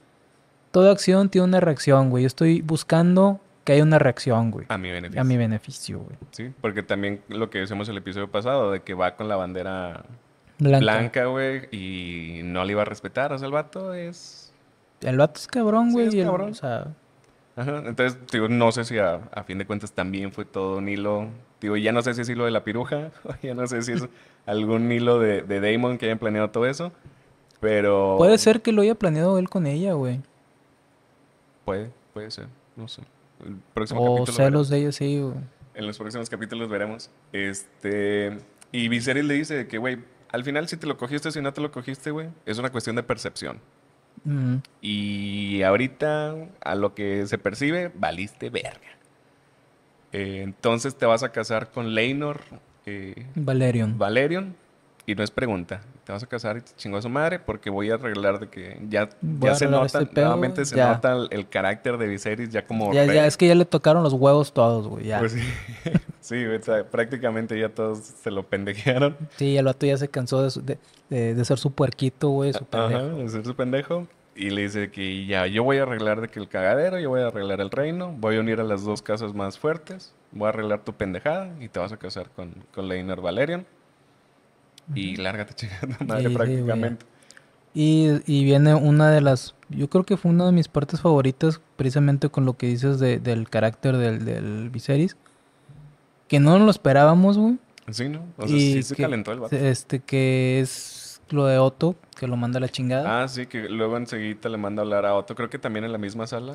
Toda acción tiene una reacción, güey. Yo estoy buscando que hay una reacción, güey. A mi beneficio. A mi beneficio, güey. Sí, porque también lo que decimos el episodio pasado, de que va con la bandera blanca, güey, y no le iba a respetar. O sea, el vato es. El vato es cabrón, güey. es cabrón. o sea. Ajá. Entonces, digo, no sé si a, fin de cuentas también fue todo un hilo. Digo, ya no sé si es hilo de la piruja, ya no sé si es algún hilo de, de Damon que hayan planeado todo eso. Pero. Puede ser que lo haya planeado él con ella, güey. Puede, puede ser, no sé. El próximo celos de ellos, sí. En los próximos capítulos veremos. Este. Y Viserys le dice que, güey, al final si te lo cogiste o si no te lo cogiste, güey, es una cuestión de percepción. Y ahorita, a lo que se percibe, valiste verga. Eh, entonces te vas a casar con Leinor. Eh, Valerion. Valerion y no es pregunta. Te vas a casar y te chingó a su madre porque voy a arreglar de que ya, ya se nota, este nuevamente se nota el, carácter de Viserys ya como... Ya, ya, es que ya le tocaron los huevos todos, güey, ya. Pues sí, prácticamente ya todos se lo pendejearon. Sí, el vato ya se cansó de, de, ser su puerquito, güey, su pendejo. de ser su pendejo. Y le dice que ya, yo voy a arreglar de que el cagadero, yo voy a arreglar el reino, voy a unir a las dos casas más fuertes, voy a arreglar tu pendejada y te vas a casar con, con Valerian y lárgate chingada, madre prácticamente. y, viene una de las, yo creo que fue una de mis partes favoritas precisamente con lo que dices del carácter del, del Viserys, que no lo esperábamos, güey. Sí, ¿no? O sea, sí se calentó el vato. Este, que es lo de Otto, que lo manda a la chingada. Ah, sí, que luego enseguida le manda a hablar a Otto, creo que también en la misma sala.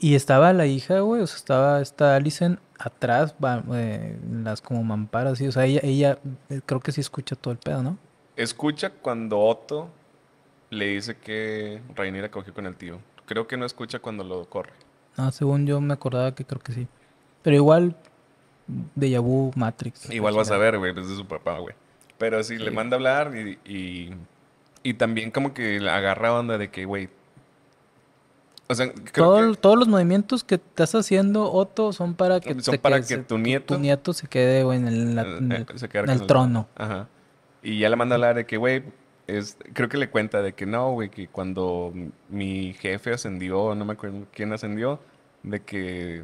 Y estaba la hija, güey, o sea, estaba esta Alison atrás, van eh, las como mamparas, y o sea, ella, eh, creo que sí escucha todo el pedo, ¿no? Escucha cuando Otto le dice que Rainier cogió con el tío. Creo que no escucha cuando lo corre. No, ah, según yo me acordaba que creo que sí. Pero igual, de Vu, Matrix. Igual vas a ver, güey, es su papá, güey. Pero sí, le manda a hablar y, y, y también como que agarra onda de que, güey, todos los movimientos que estás haciendo, Otto, son para que, para que tu, nieto... nieto se quede en el, en eh, eh, el, trono. Y ya le manda a hablar de que, güey, es, creo que le cuenta de que no, güey, que cuando mi jefe ascendió, no me acuerdo quién ascendió, de que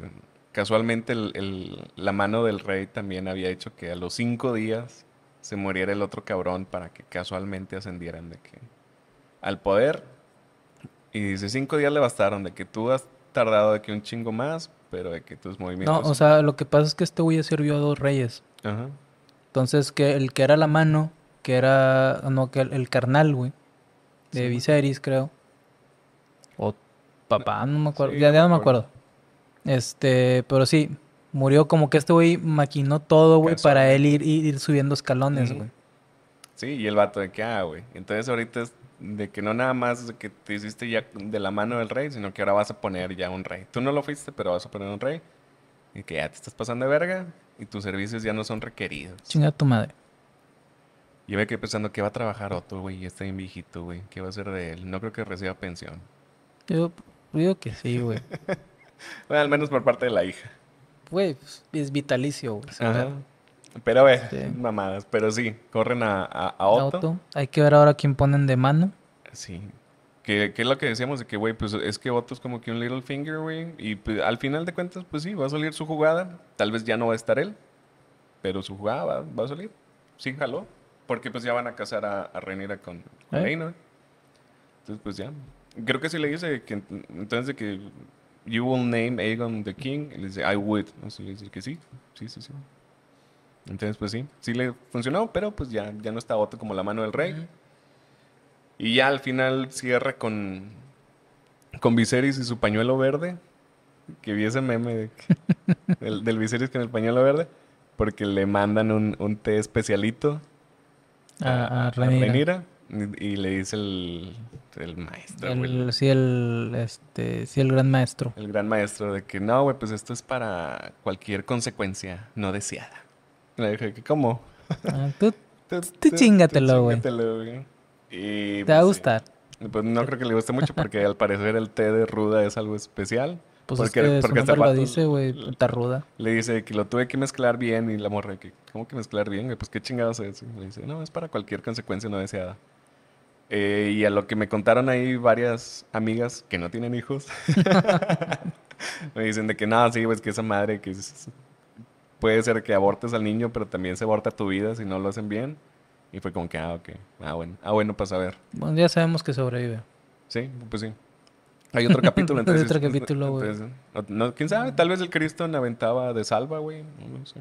casualmente la mano del rey también había hecho que a los cinco días se muriera el otro cabrón para que casualmente ascendieran de que al poder y dice, cinco días le bastaron de que tú has tardado de que un chingo más, pero de que tus movimientos... No, o sea, lo que pasa es que este güey sirvió a dos reyes. Ajá. Entonces, que el que era la mano, que era, no, que el, carnal, güey, de Viserys, creo. O papá, no me acuerdo, ya, no me acuerdo. Este, pero sí, murió como que este güey maquinó todo, güey, para él ir, subiendo escalones, güey. Sí, y el vato de que, ah, güey. Entonces ahorita es de que no nada más que te hiciste ya de la mano del rey, sino que ahora vas a poner ya un rey. Tú no lo fuiste, pero vas a poner un rey. Y que ya te estás pasando de verga y tus servicios ya no son requeridos. Chinga tu madre. Yo me quedé pensando ¿qué va a trabajar otro güey, está bien viejito, güey. ¿Qué va a hacer de él? No creo que reciba pensión. Yo digo que sí, güey. al menos por parte de la hija. Güey, pues, es vitalicio, güey. Pero ve, este, mamadas. Pero sí, corren a, a, Otto. Hay que ver ahora quién ponen de mano. Sí. Que, es lo que decíamos de que, güey, pues es que Otto es como que un little finger, güey. Y pues, al final de cuentas, pues sí, va a salir su jugada. Tal vez ya no va a estar él. Pero su jugada va, a salir. Sí, jaló. Porque pues ya van a casar a, a con, con eh. Entonces, pues ya. Creo que sí le dice que entonces de que you will name Aegon the king. le dice, I would. le dice que sí. Sí, sí, sí. Entonces, pues sí, sí le funcionó, pero pues ya, ya no está otro como la mano del rey. Y ya al final cierra con, con Viserys y su pañuelo verde. Que vi ese meme del, del, Viserys con el pañuelo verde. Porque le mandan un, té especialito a, a, Y, le dice el, maestro. sí, el, este, sí, el gran maestro. El gran maestro de que no, pues esto es para cualquier consecuencia no deseada. Le dije, ¿cómo? Ah, tú, chingatelo, güey. Te pues, va a gustar. Pues no creo que le guste mucho porque al parecer el té de ruda es algo especial. Pues porque, porque dice, güey, ruda. Le dice que lo tuve que mezclar bien y la morra que, ¿cómo que mezclar bien? Pues qué chingados es. Y le dice, no, es para cualquier consecuencia no deseada. Eh, y a lo que me contaron ahí varias amigas que no tienen hijos, me dicen de que nada, no, sí, pues que esa madre que es puede ser que abortes al niño, pero también se aborta tu vida si no lo hacen bien. Y fue como que, ah, ok, ah, bueno, ah, bueno, pues a ver. Bueno, ya sabemos que sobrevive. Sí, pues sí. Hay otro capítulo, entonces. Hay otro capítulo, güey. ¿Quién sabe? Tal vez el Cristo aventaba de salva, güey. No lo sé.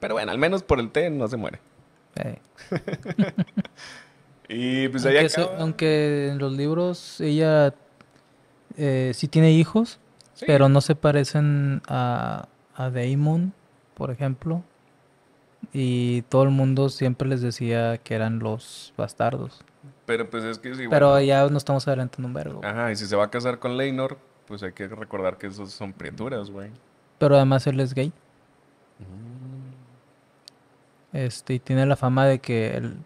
Pero bueno, al menos por el té no se muere. y pues aunque, aunque en los libros ella eh, sí tiene hijos, pero no se parecen a, a Damon, por ejemplo, y todo el mundo siempre les decía que eran los bastardos. Pero pues es que Pero ya nos estamos adelantando un verbo. Ajá, y si se va a casar con Leinor, pues hay que recordar que esos son criaturas, güey. Pero además él es gay. Este, y tiene la fama de que él.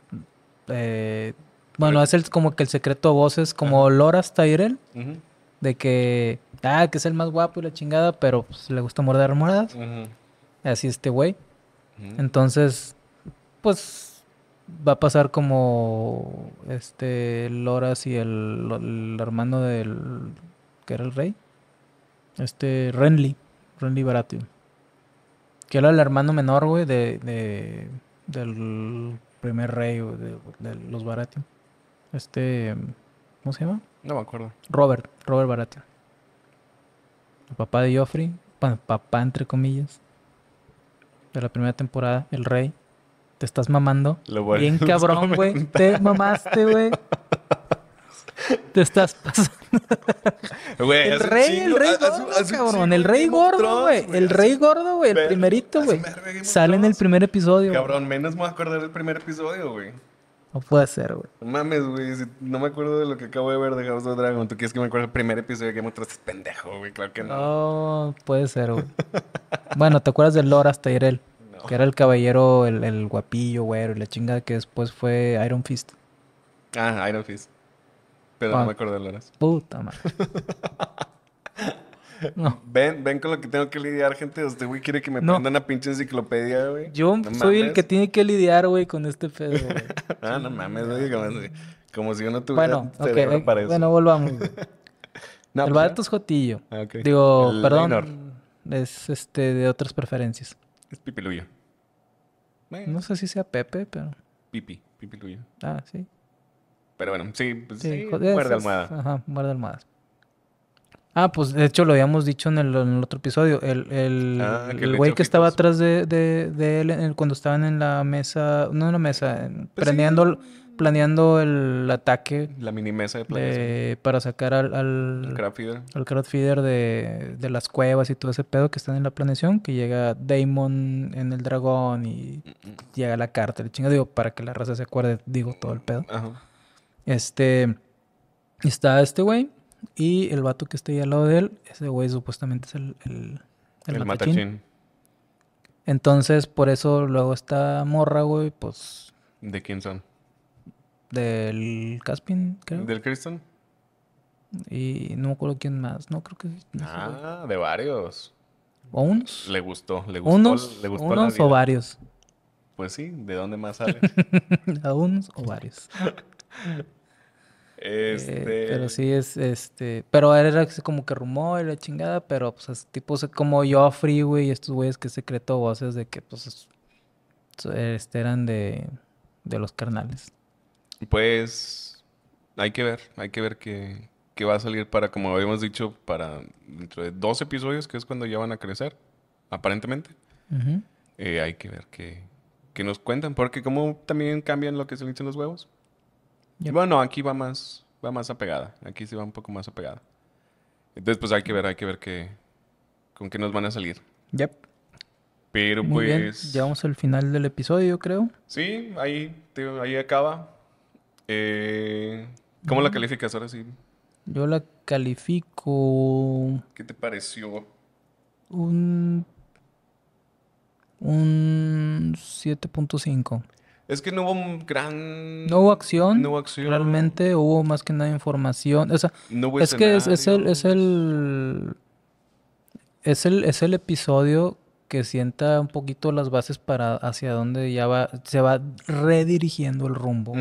Eh, bueno, es el, como que el secreto voces, como Loras Tyrell, de que ah, que es el más guapo y la chingada, pero pues, le gusta morder moradas. Así este güey. Entonces, pues va a pasar como este Loras y el, hermano del que era el rey. Este Renly, Renly Baratheon. Que era el hermano menor, güey, de, del primer rey de, de, los Baratheon. Este, ¿cómo se llama? No me acuerdo. Robert, Robert Baratheon el papá de Joffrey, papá entre comillas, de la primera temporada, el rey. Te estás mamando. Bien cabrón, güey. Te mamaste, güey. Te estás pasando. el, rey, el rey, gordo, cabrón. El rey gordo, güey. El rey gordo, güey. El primerito, güey. Sale en el primer episodio. Cabrón, menos me voy a acordar del primer episodio, güey. No puede ser, güey. Mames, güey. no me acuerdo de lo que acabo de ver de House of Dragon. ¿Tú quieres que me acuerde el primer episodio de Game of Thrones? pendejo, güey. Claro que no. No, puede ser, güey. bueno, ¿te acuerdas de Loras Tyrell? No. Que era el caballero, el, guapillo, güey, Y la chinga que después fue Iron Fist. Ah, Iron Fist. Pero no ah. me acuerdo de Loras. Puta madre. Ven, ven con lo que tengo que lidiar, gente. Usted, güey, quiere que me prenda una pinche enciclopedia, güey. Yo soy el que tiene que lidiar, güey, con este pedo, ah, no mames, güey. Como, como si no tuviera bueno, ok, eh, Bueno, volvamos, no, el pues barato es Jotillo. Ah, Digo, perdón. Es este de otras preferencias. Es Pipiluyo. No sé si sea Pepe, pero. Pipi, Pipiluyo. Ah, sí. Pero bueno, sí, pues, sí, sí muerde almohada. Ajá, muerde almohadas. Ah, pues de hecho lo habíamos dicho en el, otro episodio. El, ah, güey que estaba atrás de, él cuando estaban en la mesa, no en la mesa, pues planeando, planeando el ataque. La mini mesa de planeación. para sacar al, al, al feeder. de, las cuevas y todo ese pedo que están en la planeación. Que llega Damon en el dragón y llega la carta. El digo, para que la raza se acuerde, digo todo el pedo. Este. Está este güey. Y el vato que está ahí al lado de él, ese güey supuestamente es el, el, matachín. Entonces, por eso luego está morra, güey, pues. ¿De quién son? Del Caspin, creo. ¿Del Kristen? Y no me acuerdo quién más. No, creo que. ah, de varios. ¿O unos? Le gustó, le gustó. ¿Unos, unos o varios? Pues sí, ¿de dónde más sale? A unos o varios. Eh, este... pero sí es, este, pero era como que rumor y la chingada, pero pues es tipo como free güey, y estos güeyes que secreto voces de que pues este, eran de, de los carnales. Pues hay que ver, hay que ver qué, va a salir para, como habíamos dicho, para dentro de dos episodios, que es cuando ya van a crecer, aparentemente. Eh, hay que ver qué, nos cuentan, porque como también cambian lo que se le en los huevos. Bueno, aquí va más, va más apegada. Aquí sí va un poco más apegada. Entonces, pues hay que ver, hay que ver qué, con qué nos van a salir. Yep. Pero Muy pues. Bien. Llegamos al final del episodio, creo. Sí, ahí, ahí acaba. Eh, ¿Cómo la mm. calificas ahora sí? Yo la califico. ¿Qué te pareció? Un. Un 7.5. Es que no hubo un gran... No hubo acción. No acción. Realmente hubo más que nada información. O sea, es que es, es, el, es, el, es el... episodio que sienta un poquito las bases para hacia dónde ya va... Se va redirigiendo el rumbo.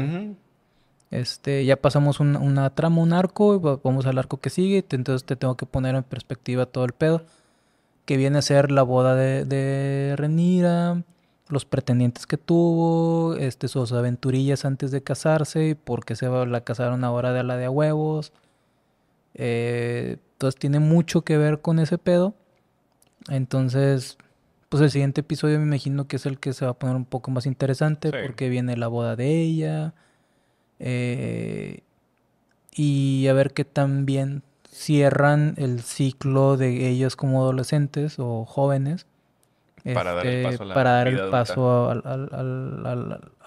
Este, ya pasamos una trama, un arco, vamos al arco que sigue, entonces te tengo que poner en perspectiva todo el pedo. Que viene a ser la boda de, de Renira, los pretendientes que tuvo, este, sus aventurillas antes de casarse, y por qué se la casaron ahora de la de a huevos. Eh, entonces tiene mucho que ver con ese pedo. Entonces, pues el siguiente episodio me imagino que es el que se va a poner un poco más interesante porque viene la boda de ella. Eh, y a ver qué también cierran el ciclo de ellos como adolescentes o jóvenes para dar el este, paso, a la, para dar vida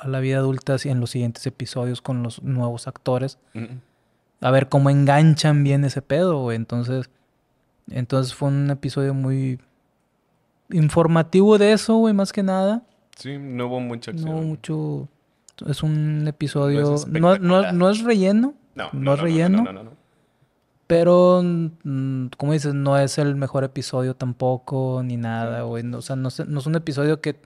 a, la vida adulta y en los siguientes episodios con los nuevos actores. A ver cómo enganchan bien ese pedo, güey. Entonces, entonces fue un episodio muy informativo de eso, güey, más que nada. Sí, no hubo mucha acción. No mucho... Es un episodio... No, es relleno. No, no es relleno. no, no, no. Pero, mm, como dices, no es el mejor episodio tampoco, ni nada, güey. o sea, no, es un episodio que,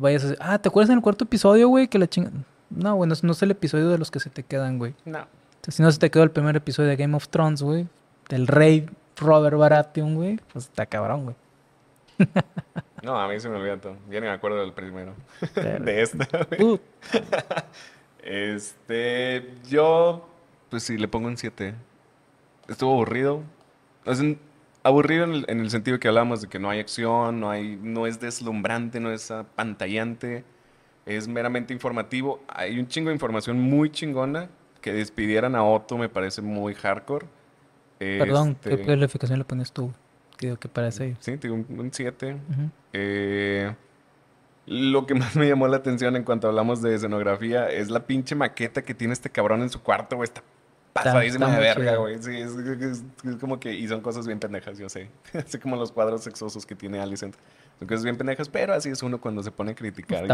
vayas a decir, ah, ¿te acuerdas en el cuarto episodio, güey? Que la chinga. No, güey, no, es el episodio de los que se te quedan, güey. No. Si no se te quedó el primer episodio de Game of Thrones, güey, del rey Robert Baratheon, güey, pues está cabrón, güey. no, a mí se me olvida todo. Ya ni me acuerdo del primero. de este güey. Uh. este, yo, pues sí, le pongo un 7 estuvo aburrido. Es aburrido en el, sentido que hablamos de que no hay acción, no, hay, no es deslumbrante, no es pantallante, es meramente informativo. Hay un chingo de información muy chingona. Que despidieran a Otto me parece muy hardcore. Perdón, este, ¿qué calificación le pones tú? que parece. Sí, tengo un 7. Eh, lo que más me llamó la atención en cuanto hablamos de escenografía es la pinche maqueta que tiene este cabrón en su cuarto, esta pasadísima de verga, güey. Sí, es, como que. Y son cosas bien pendejas, yo sé. Así como los cuadros sexosos que tiene Alicent. Son cosas bien pendejas, pero así es uno cuando se pone a criticar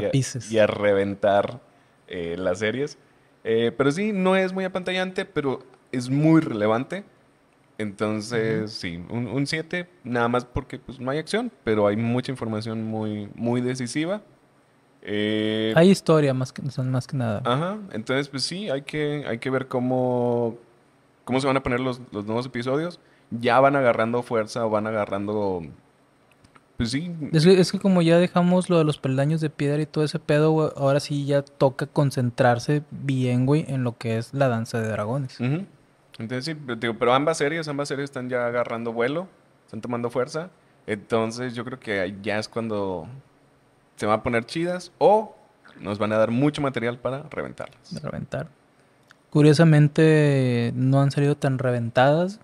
y a, reventar eh, las series. Eh, pero sí, no es muy apantallante, pero es muy relevante. Entonces, sí, un 7, nada más porque pues, no hay acción, pero hay mucha información muy, muy decisiva. Eh, hay historia más que, son más que nada. Ajá, entonces pues sí, hay que, hay que ver cómo, cómo se van a poner los, los nuevos episodios. Ya van agarrando fuerza, O van agarrando... Pues sí. Es que, es que como ya dejamos lo de los peldaños de piedra y todo ese pedo, ahora sí ya toca concentrarse bien, güey, en lo que es la danza de dragones. Entonces sí, pero, digo, pero ambas series, ambas series están ya agarrando vuelo, están tomando fuerza. Entonces yo creo que ya es cuando se van a poner chidas o nos van a dar mucho material para reventarlas. reventar. Curiosamente, no han salido tan reventadas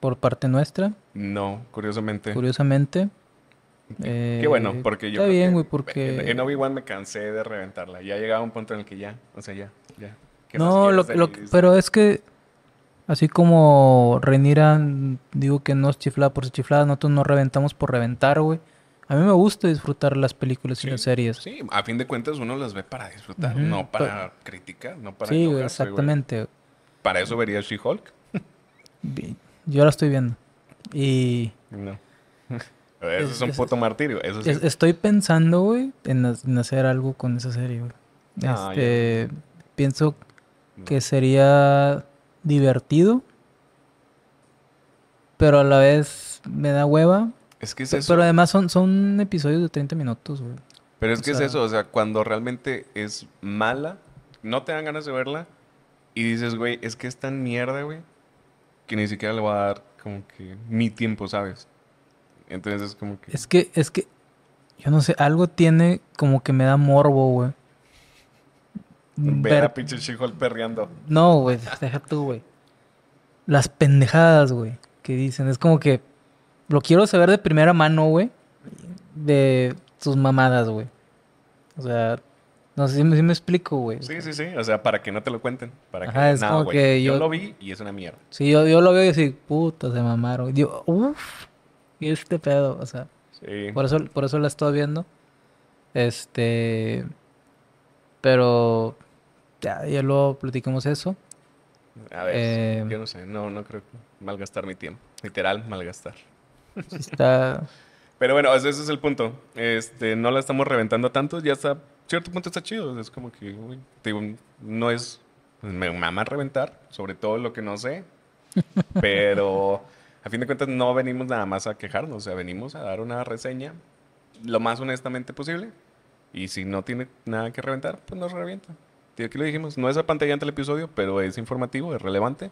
por parte nuestra. No, curiosamente. Curiosamente. Eh, Qué bueno, porque yo. Está bien, güey, porque. En Obi-Wan me cansé de reventarla. Ya llegaba un punto en el que ya, o sea, ya, ya. No, lo, pero es que. Así como Renira, digo que no es chiflada por ser chiflada, nosotros no reventamos por reventar, güey. A mí me gusta disfrutar las películas y las series. Sí, a fin de cuentas uno las ve para disfrutar, no para crítica criticar, no para... Sí, exactamente. Para eso vería She-Hulk. Yo la estoy viendo. Y... No. Eso es un puto martirio. Estoy pensando, güey, en, hacer algo con esa serie, güey. Ah, este, pienso que sería divertido, pero a la vez me da hueva es que es eso. Pero además son, son episodios de 30 minutos, güey. Pero es que es eso, o sea, cuando realmente es mala, no te dan ganas de verla y dices, güey, es que es tan mierda, güey, que ni siquiera le voy a dar como que mi tiempo, ¿sabes? Entonces es como que... Es que, es que, yo no sé, algo tiene como que me da morbo, güey. Ver, a pinche chico perreando. No, güey, deja tú, güey. Las pendejadas, güey, que dicen. Es como que lo quiero saber de primera mano, güey, de sus mamadas, güey. O sea, no sé si me, explico, güey. Sí, sí, sí. O sea, para que no te lo cuenten. Para que es como güey. Yo, yo, lo vi y es una mierda. Sí, yo, lo veo y así, puta, se mamaron. Digo, uff, y este pedo, o sea. Sí. Por eso, por eso la estoy viendo. Este. Pero. Ya, luego platicamos eso. A ver, eh, yo no sé, no, no creo que malgastar mi tiempo. Literal, malgastar está... Pero bueno, ese, es el punto. Este, no la estamos reventando tanto, ya está, cierto punto está chido. Es como que, no es, pues, me mama reventar, sobre todo lo que no sé. Pero a fin de cuentas no venimos nada más a quejarnos, o sea, venimos a dar una reseña lo más honestamente posible. Y si no tiene nada que reventar, pues no revienta. Y aquí lo dijimos, no es ante el episodio, pero es informativo, es relevante.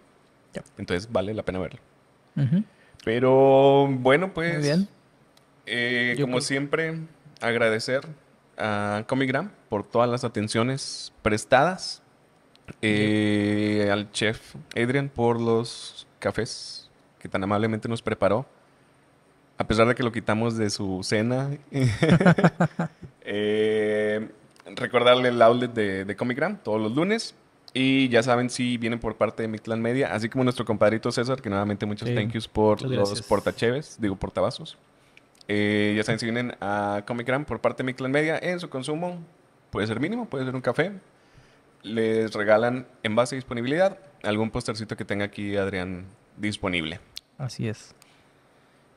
Entonces vale la pena verlo. Ajá pero bueno, pues. bien. Eh, como siempre, agradecer a Gram por todas las atenciones prestadas. Eh, al chef Adrian por los cafés que tan amablemente nos preparó. A pesar de que lo quitamos de su cena. Eh, recordarle el outlet de, de Comigram todos los lunes. Y ya saben, si vienen por parte de Clan Media, así como nuestro compadrito César, que nuevamente muchos thank yous por los portacheves, digo portavasos. Eh, ya saben, si vienen a Comic Gram por parte de Clan Media, en su consumo puede ser mínimo, puede ser un café. Les regalan en base a disponibilidad algún postercito que tenga aquí Adrián disponible. Así es.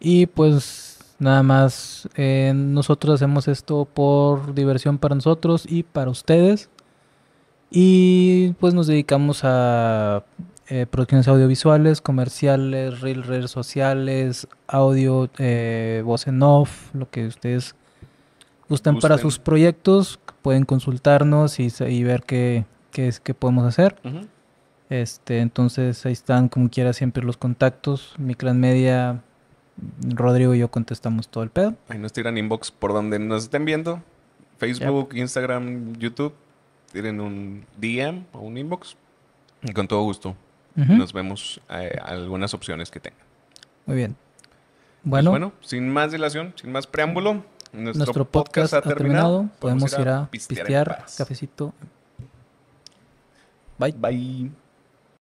Y pues nada más, eh, nosotros hacemos esto por diversión para nosotros y para ustedes. Y pues nos dedicamos a eh, producciones audiovisuales, comerciales, redes sociales, audio, eh, voz en off, lo que ustedes gusten, para sus proyectos. Pueden consultarnos y, ver qué, es que podemos hacer. Este, entonces ahí están como quiera siempre los contactos, mi clan media, Rodrigo y yo contestamos todo el pedo. Ahí nos tiran inbox por donde nos estén viendo, Facebook, Instagram, YouTube en un DM o un inbox y con todo gusto nos vemos eh, algunas opciones que tengan. Muy bien. Pues bueno, bueno, sin más dilación, sin más preámbulo, nuestro, podcast, ha terminado. Podemos, ir a, pistear cafecito. Bye. Bye.